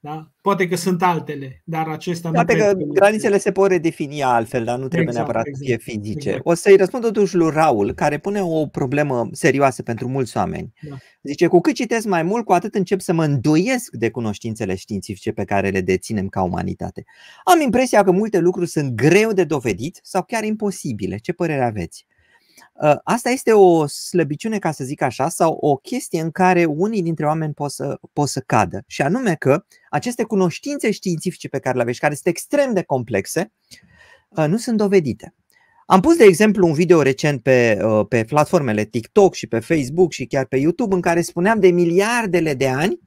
Da? Poate că sunt altele, dar acesta Poate nu că granițele se pot redefini altfel, dar nu trebuie exact, neapărat exact, să fie exact, fizice. Exact. O să-i răspund totuși lui Raul, care pune o problemă serioasă pentru mulți oameni. Da. Zice, cu cât citesc mai mult, cu atât încep să mă îndoiesc de cunoștințele științifice pe care le deținem ca umanitate. Am impresia că multe lucruri sunt greu de dovedit sau chiar imposibile. Ce părere aveți? Ă, asta este o slăbiciune, ca să zic așa, sau o chestie în care unii dintre oameni pot să, pot să cadă. Și anume că aceste cunoștințe științifice pe care le aveți, care sunt extrem de complexe, ă, nu sunt dovedite. Am pus, de exemplu, un video recent pe, ă, pe platformele TikTok și pe Facebook și chiar pe YouTube în care spuneam de miliardele de ani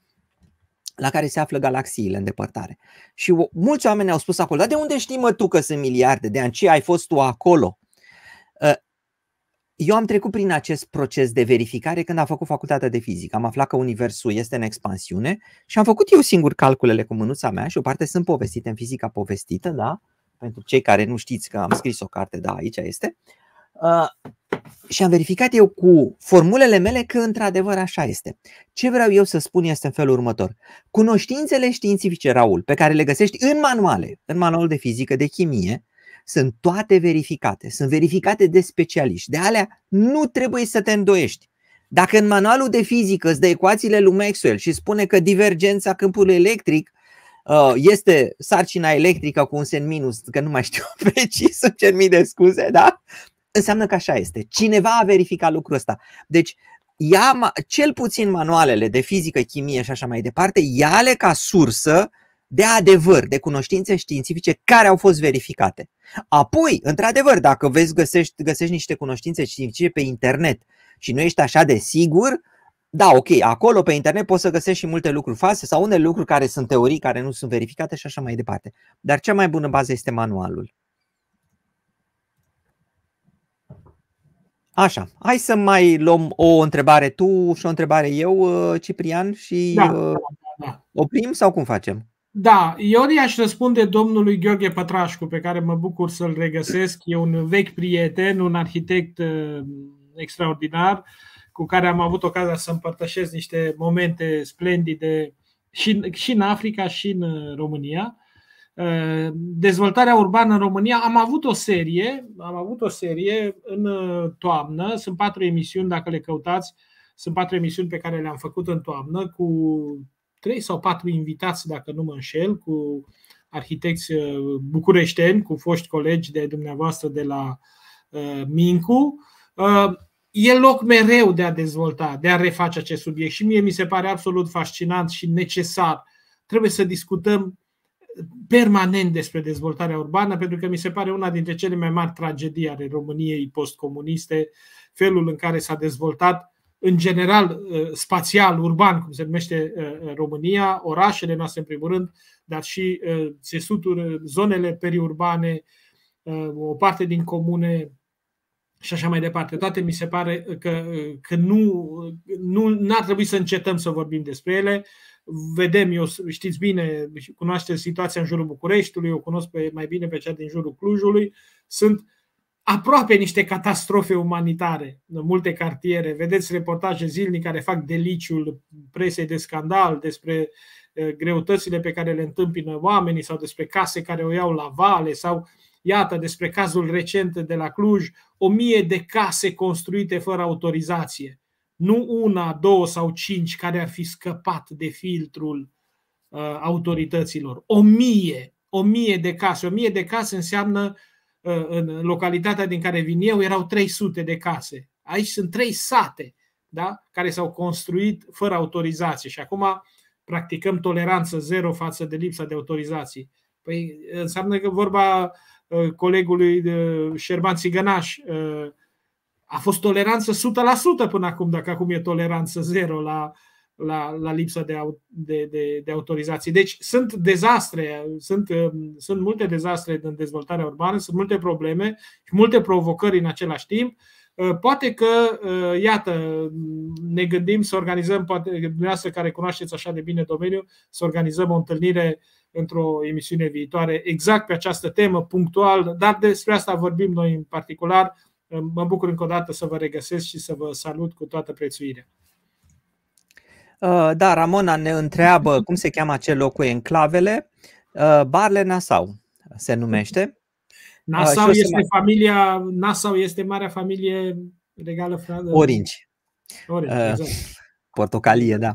la care se află galaxiile în depărtare. Și mulți oameni au spus acolo, dar de unde știi mă tu că sunt miliarde de ani? Ce ai fost tu acolo? eu am trecut prin acest proces de verificare când am făcut facultatea de fizică. Am aflat că Universul este în expansiune și am făcut eu singur calculele cu mânuța mea și o parte sunt povestite în fizica povestită, da? Pentru cei care nu știți că am scris o carte, da, aici este. Uh, și am verificat eu cu formulele mele că într-adevăr așa este. Ce vreau eu să spun este în felul următor. Cunoștințele științifice, Raul, pe care le găsești în manuale, în manual de fizică, de chimie, sunt toate verificate, sunt verificate de specialiști. De alea nu trebuie să te îndoiești. Dacă în manualul de fizică îți dă ecuațiile lui Maxwell și spune că divergența câmpului electric uh, este sarcina electrică cu un sen minus, că nu mai știu precis, sunt cer mii de scuze, da? Înseamnă că așa este. Cineva a verificat lucrul ăsta. Deci, ia cel puțin manualele de fizică, chimie și așa mai departe, ia-le ca sursă de adevăr, de cunoștințe științifice care au fost verificate. Apoi, într-adevăr, dacă vezi găsești, găsești niște cunoștințe științifice pe internet și nu ești așa de sigur, da, ok, acolo pe internet poți să găsești și multe lucruri false sau unele lucruri care sunt teorii, care nu sunt verificate și așa mai departe. Dar cea mai bună bază este manualul. Așa, hai să mai luăm o întrebare tu și o întrebare eu, uh, Ciprian, și da. Uh, da, da, da. oprim sau cum facem? Da, eu i-aș răspunde domnului Gheorghe Pătrașcu, pe care mă bucur să-l regăsesc. E un vechi prieten, un arhitect uh, extraordinar, cu care am avut ocazia să împărtășesc niște momente splendide și, și în Africa și în uh, România. Uh, dezvoltarea urbană în România. Am avut o serie, am avut o serie în toamnă, sunt patru emisiuni, dacă le căutați, sunt patru emisiuni pe care le-am făcut în toamnă cu trei sau patru invitați, dacă nu mă înșel, cu arhitecți uh, bucureșteni, cu foști colegi de dumneavoastră de la uh, Mincu. Uh, e loc mereu de a dezvolta, de a reface acest subiect și mie mi se pare absolut fascinant și necesar. Trebuie să discutăm permanent despre dezvoltarea urbană, pentru că mi se pare una dintre cele mai mari tragedii ale României postcomuniste, felul în care s-a dezvoltat în general, uh, spațial, urban, cum se numește uh, România, orașele noastre, în primul rând, dar și uh, țesuturi, zonele periurbane, o parte din comune și așa mai departe. Toate mi se pare că, că nu, nu ar trebui să încetăm să vorbim despre ele. Vedem, eu știți bine, cunoaște situația în jurul Bucureștiului, eu cunosc pe, mai bine pe cea din jurul Clujului. Sunt uh, aproape niște catastrofe umanitare în multe cartiere. Vedeți reportaje zilnic care fac deliciul presei de scandal despre eh, greutățile pe care le întâmpină oamenii sau despre case care o iau la vale sau, iată, despre cazul recent de la Cluj, o mie de case construite fără autorizație. Nu una, două sau cinci care ar fi scăpat de filtrul uh, autorităților. O mie, o mie de case. O mie de case înseamnă uh, Uh, în localitatea din care vin eu erau 300 de case. Aici sunt trei sate da? care s-au construit fără autorizație și acum practicăm toleranță zero față de lipsa de autorizații. Păi uh, înseamnă că vorba uh, colegului Șerban Țigănaș a fost toleranță 100% până acum, dacă acum e toleranță zero la la, la lipsa de, de, de, de autorizații. Deci sunt dezastre, sunt, um, sunt multe dezastre în dezvoltarea urbană, sunt multe probleme și multe provocări în același timp. Uh, poate că, uh, iată, ne gândim să organizăm, poate dumneavoastră care cunoașteți așa de bine domeniul, să organizăm o întâlnire într-o emisiune viitoare exact pe această temă, punctual, dar despre asta vorbim noi în particular. Uh, mă bucur încă o dată să vă regăsesc și să vă salut cu toată prețuirea. Uh, da, Ramona ne întreabă cum se cheamă acel loc cu enclavele. Uh, Barle Nassau se numește. Uh, Nassau este mai... familia, Nassau este marea familie regală franceză. Orange. Orange uh, exact. Portocalie, da.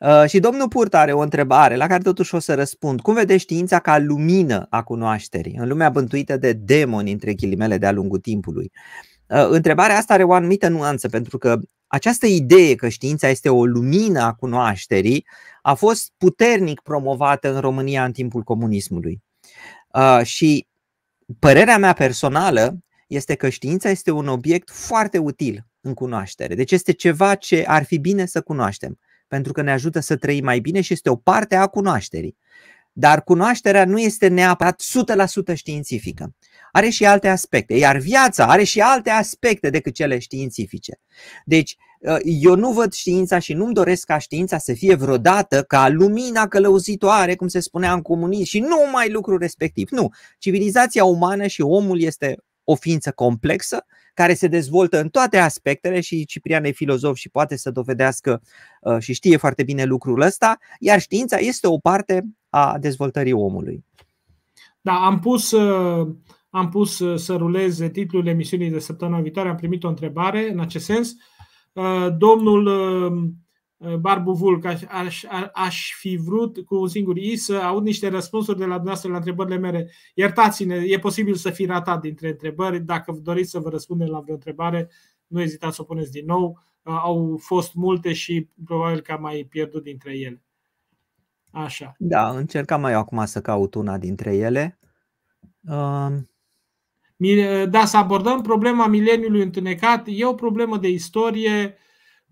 Uh, și domnul Purt are o întrebare la care totuși o să răspund. Cum vede știința ca lumină a cunoașterii în lumea bântuită de demoni între ghilimele de-a lungul timpului? Uh, Uh, întrebarea asta are o anumită nuanță, pentru că această idee că știința este o lumină a cunoașterii a fost puternic promovată în România în timpul comunismului. Uh, și părerea mea personală este că știința este un obiect foarte util în cunoaștere. Deci este ceva ce ar fi bine să cunoaștem, pentru că ne ajută să trăim mai bine și este o parte a cunoașterii. Dar cunoașterea nu este neapărat 100% științifică are și alte aspecte, iar viața are și alte aspecte decât cele științifice. Deci, ă, eu nu văd știința și nu-mi doresc ca știința să fie vreodată ca lumina călăuzitoare, cum se spunea în comunism, și nu mai lucrul respectiv. Nu. Civilizația umană și omul este o ființă complexă care se dezvoltă în toate aspectele și Ciprian e filozof și poate să dovedească ă, și știe foarte bine lucrul ăsta, iar știința este o parte a dezvoltării omului. Da, am pus uh, am pus uh, să ruleze titlul emisiunii de săptămâna viitoare, am primit o întrebare în acest sens. Uh, domnul um, uh, Barbu Vulc, aș, aș, aș fi vrut cu un singur i să aud niște răspunsuri de la dumneavoastră la întrebările mele. Iertați-ne, e posibil să fi ratat dintre întrebări. Dacă doriți să vă răspundem la vreo întrebare, nu ezitați să o puneți din nou. Au fost multe și probabil că am mai pierdut dintre ele. Așa. Da, încercam mai eu acum să caut una dintre ele. Eh, da, să abordăm problema mileniului întunecat e o problemă de istorie.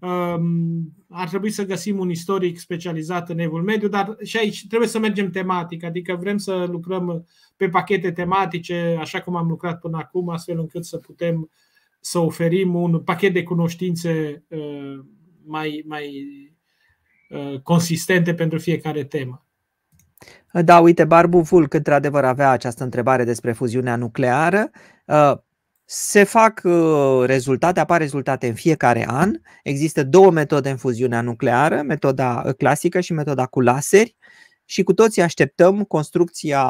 Ehm, ar trebui să găsim un istoric specializat în evul mediu, dar și aici trebuie să mergem tematic, adică vrem să lucrăm pe pachete tematice, așa cum am lucrat până acum, astfel încât să putem să oferim un pachet de cunoștințe eh, mai, mai eh, consistente pentru fiecare temă. Da, uite, Barbu Vulc într-adevăr avea această întrebare despre fuziunea nucleară. Uh, se fac uh, rezultate, apar rezultate în fiecare an. Există două metode în fuziunea nucleară, metoda uh, clasică și metoda cu laseri și cu toții așteptăm construcția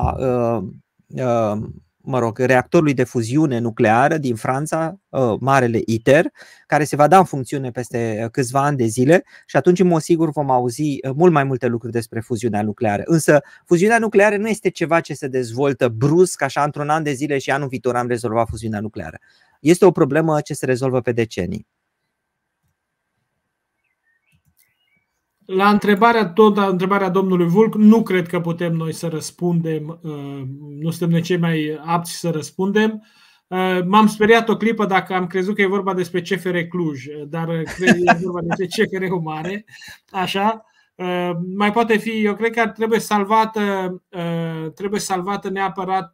mă rog, reactorului de fuziune nucleară din Franța, ă, marele ITER, care se va da în funcțiune peste ă, câțiva ani de zile și atunci, în mod sigur, vom auzi ă, mult mai multe lucruri despre fuziunea nucleară. Însă, fuziunea nucleară nu este ceva ce se dezvoltă brusc, așa, într-un an de zile și anul viitor am rezolvat fuziunea nucleară. Este o problemă ce se rezolvă pe decenii. La întrebarea, tot la întrebarea domnului Vulc, nu cred că putem noi să răspundem, uh, nu suntem noi cei mai apți să răspundem. Uh, m-am speriat o clipă dacă am crezut că e vorba despre CFR Cluj, dar uh, cred că e vorba despre CFR Umare. așa. Mai poate fi, eu cred că trebuie salvată, trebuie salvată neapărat,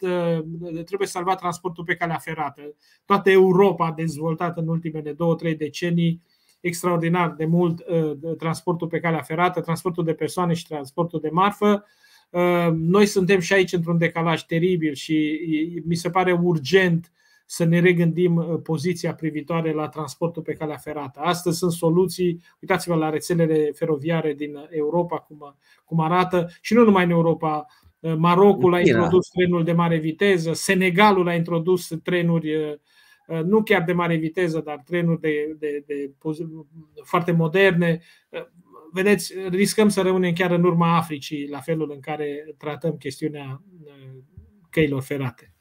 trebuie salvat transportul pe calea ferată. Toată Europa dezvoltată în ultimele două, trei decenii extraordinar de mult uh, transportul pe calea ferată, transportul de persoane și transportul de marfă. Uh, noi suntem și aici într-un decalaj teribil și mi se pare urgent să ne regândim uh, poziția privitoare la transportul pe calea ferată. Astăzi sunt soluții, uitați-vă la rețelele feroviare din Europa, cum, cum arată, și nu numai în Europa, Marocul a introdus trenul de mare viteză, Senegalul a introdus trenuri Uh, nu chiar de mare viteză, dar trenuri de, de, de, de foarte moderne. Uh, vedeți, riscăm să rămânem chiar în urma Africii la felul în care tratăm chestiunea uh, căilor ferate.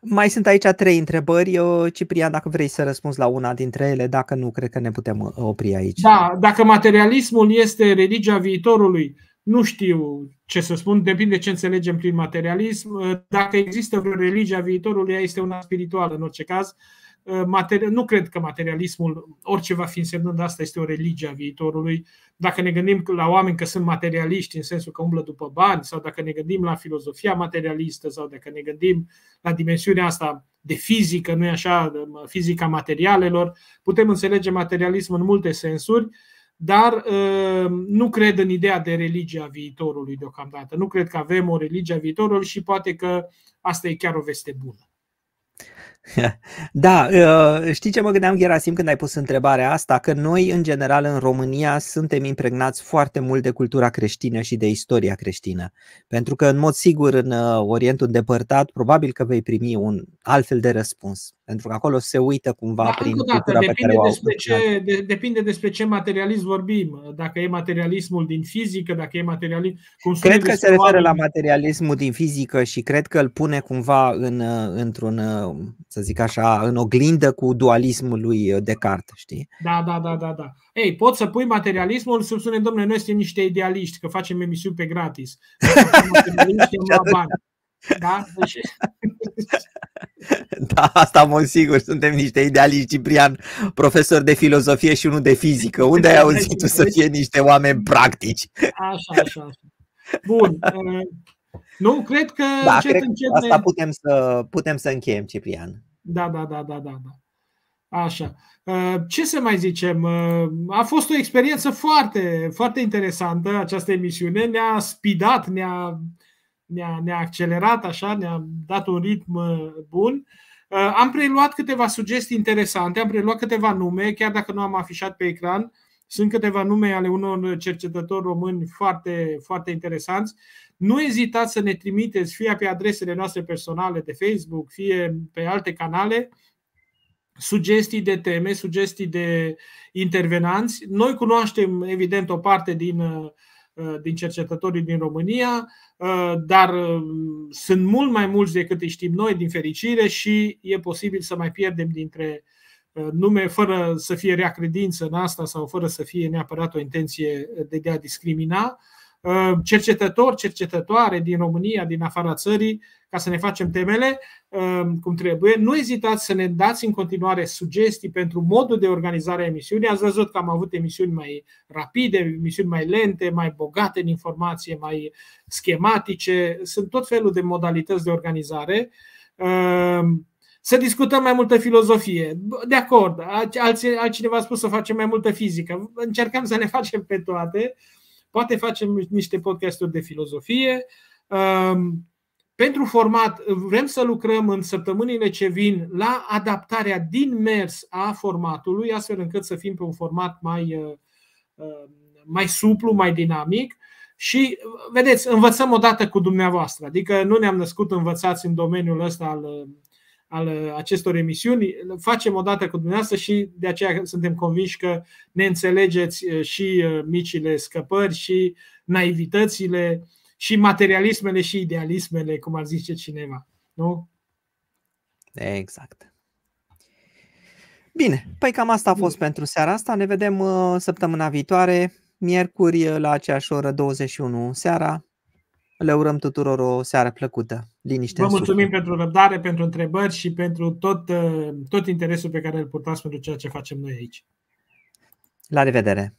Mai sunt aici trei întrebări. Eu, Ciprian, dacă vrei să răspunzi la una dintre ele, dacă nu, cred că ne putem opri aici. Da, dacă materialismul este religia viitorului, nu știu ce să spun, depinde ce înțelegem prin materialism. Uh, dacă există vreo religie a viitorului, ea este una spirituală în orice caz. Uh, nu cred că materialismul, orice va fi însemnând asta, este o religie a viitorului. Dacă ne gândim la oameni că sunt materialiști în sensul că umblă după bani, sau dacă ne gândim la filozofia materialistă, sau dacă ne gândim la dimensiunea asta de fizică, nu așa, fizica materialelor, putem înțelege materialism în multe sensuri dar uh, nu cred în ideea de religia viitorului deocamdată. Nu cred că avem o religie a viitorului și poate că asta e chiar o veste bună. Da, uh, știi ce mă gândeam, Gherasim, când ai pus întrebarea asta? Că noi, în general, în România, suntem impregnați foarte mult de cultura creștină și de istoria creștină. Pentru că, în mod sigur, în uh, Orientul îndepărtat, probabil că vei primi un altfel de răspuns. Pentru că acolo se uită cumva da, prin dată, depinde pe care o au. Despre ce, de, depinde despre ce materialism vorbim. Dacă e materialismul din fizică, dacă e materialism... Cum cred că se referă la materialismul din fizică și cred că îl pune cumva în, într-un, să zic așa, în oglindă cu dualismul lui Descartes, știi? Da, da, da, da, da. Ei, pot să pui materialismul să spunem, domnule, noi suntem niște idealiști, că facem emisiuni pe gratis. Da? Deci... Da, asta mă sigur, suntem niște idealiști, Ciprian, profesor de filozofie și unul de fizică. Unde ai auzit tu să fie niște oameni practici? Așa, așa. Bun. Uh, nu, cred că da, încet, cred încet asta ne... putem să, putem să încheiem, Ciprian. Da, da, da, da, da. da. Așa. Uh, ce să mai zicem? Uh, a fost o experiență foarte, foarte interesantă această emisiune. Ne-a spidat, ne-a, ne-a, ne-a accelerat așa, ne-a dat un ritm bun. Uh, am preluat câteva sugestii interesante, am preluat câteva nume, chiar dacă nu am afișat pe ecran. Sunt câteva nume ale unor cercetători români foarte, foarte interesanți. Nu ezitați să ne trimiteți fie pe adresele noastre personale de Facebook, fie pe alte canale, sugestii de teme, sugestii de intervenanți. Noi cunoaștem, evident, o parte din uh, Uh, din cercetătorii din România, uh, dar uh, sunt mult mai mulți decât îi știm noi, din fericire, și e posibil să mai pierdem dintre nume fără să fie rea credință în asta sau fără să fie neapărat o intenție de a discrimina. Cercetători, cercetătoare din România, din afara țării, ca să ne facem temele um, cum trebuie. Nu ezitați să ne dați în continuare sugestii pentru modul de organizare a emisiunii. Ați văzut că am avut emisiuni mai rapide, emisiuni mai lente, mai bogate în informație, mai schematice. Sunt tot felul de modalități de organizare um, să discutăm mai multă filozofie. De acord, altcineva a spus să facem mai multă fizică. Încercăm să ne facem pe toate. Poate facem niște podcasturi de filozofie. Um, pentru format, vrem să lucrăm în săptămânile ce vin la adaptarea din mers a formatului, astfel încât să fim pe un format mai, uh, uh, mai suplu, mai dinamic. Și, uh, vedeți, învățăm odată cu dumneavoastră. Adică nu ne-am născut învățați în domeniul ăsta al, al acestor emisiuni. Facem odată cu dumneavoastră și de aceea suntem convinși că ne înțelegeți și micile scăpări și naivitățile și materialismele și idealismele, cum ar zice cineva. Nu? Exact. Bine, păi cam asta a fost Bine. Mm. pentru seara asta. Ne vedem uh, săptămâna viitoare, miercuri, uh, la aceeași oră, 21 seara. Le urăm tuturor o seară plăcută. Liniște Vă mulțumim suflet. pentru răbdare, pentru întrebări și pentru tot, uh, tot interesul pe care îl purtați pentru ceea ce facem noi aici. La revedere!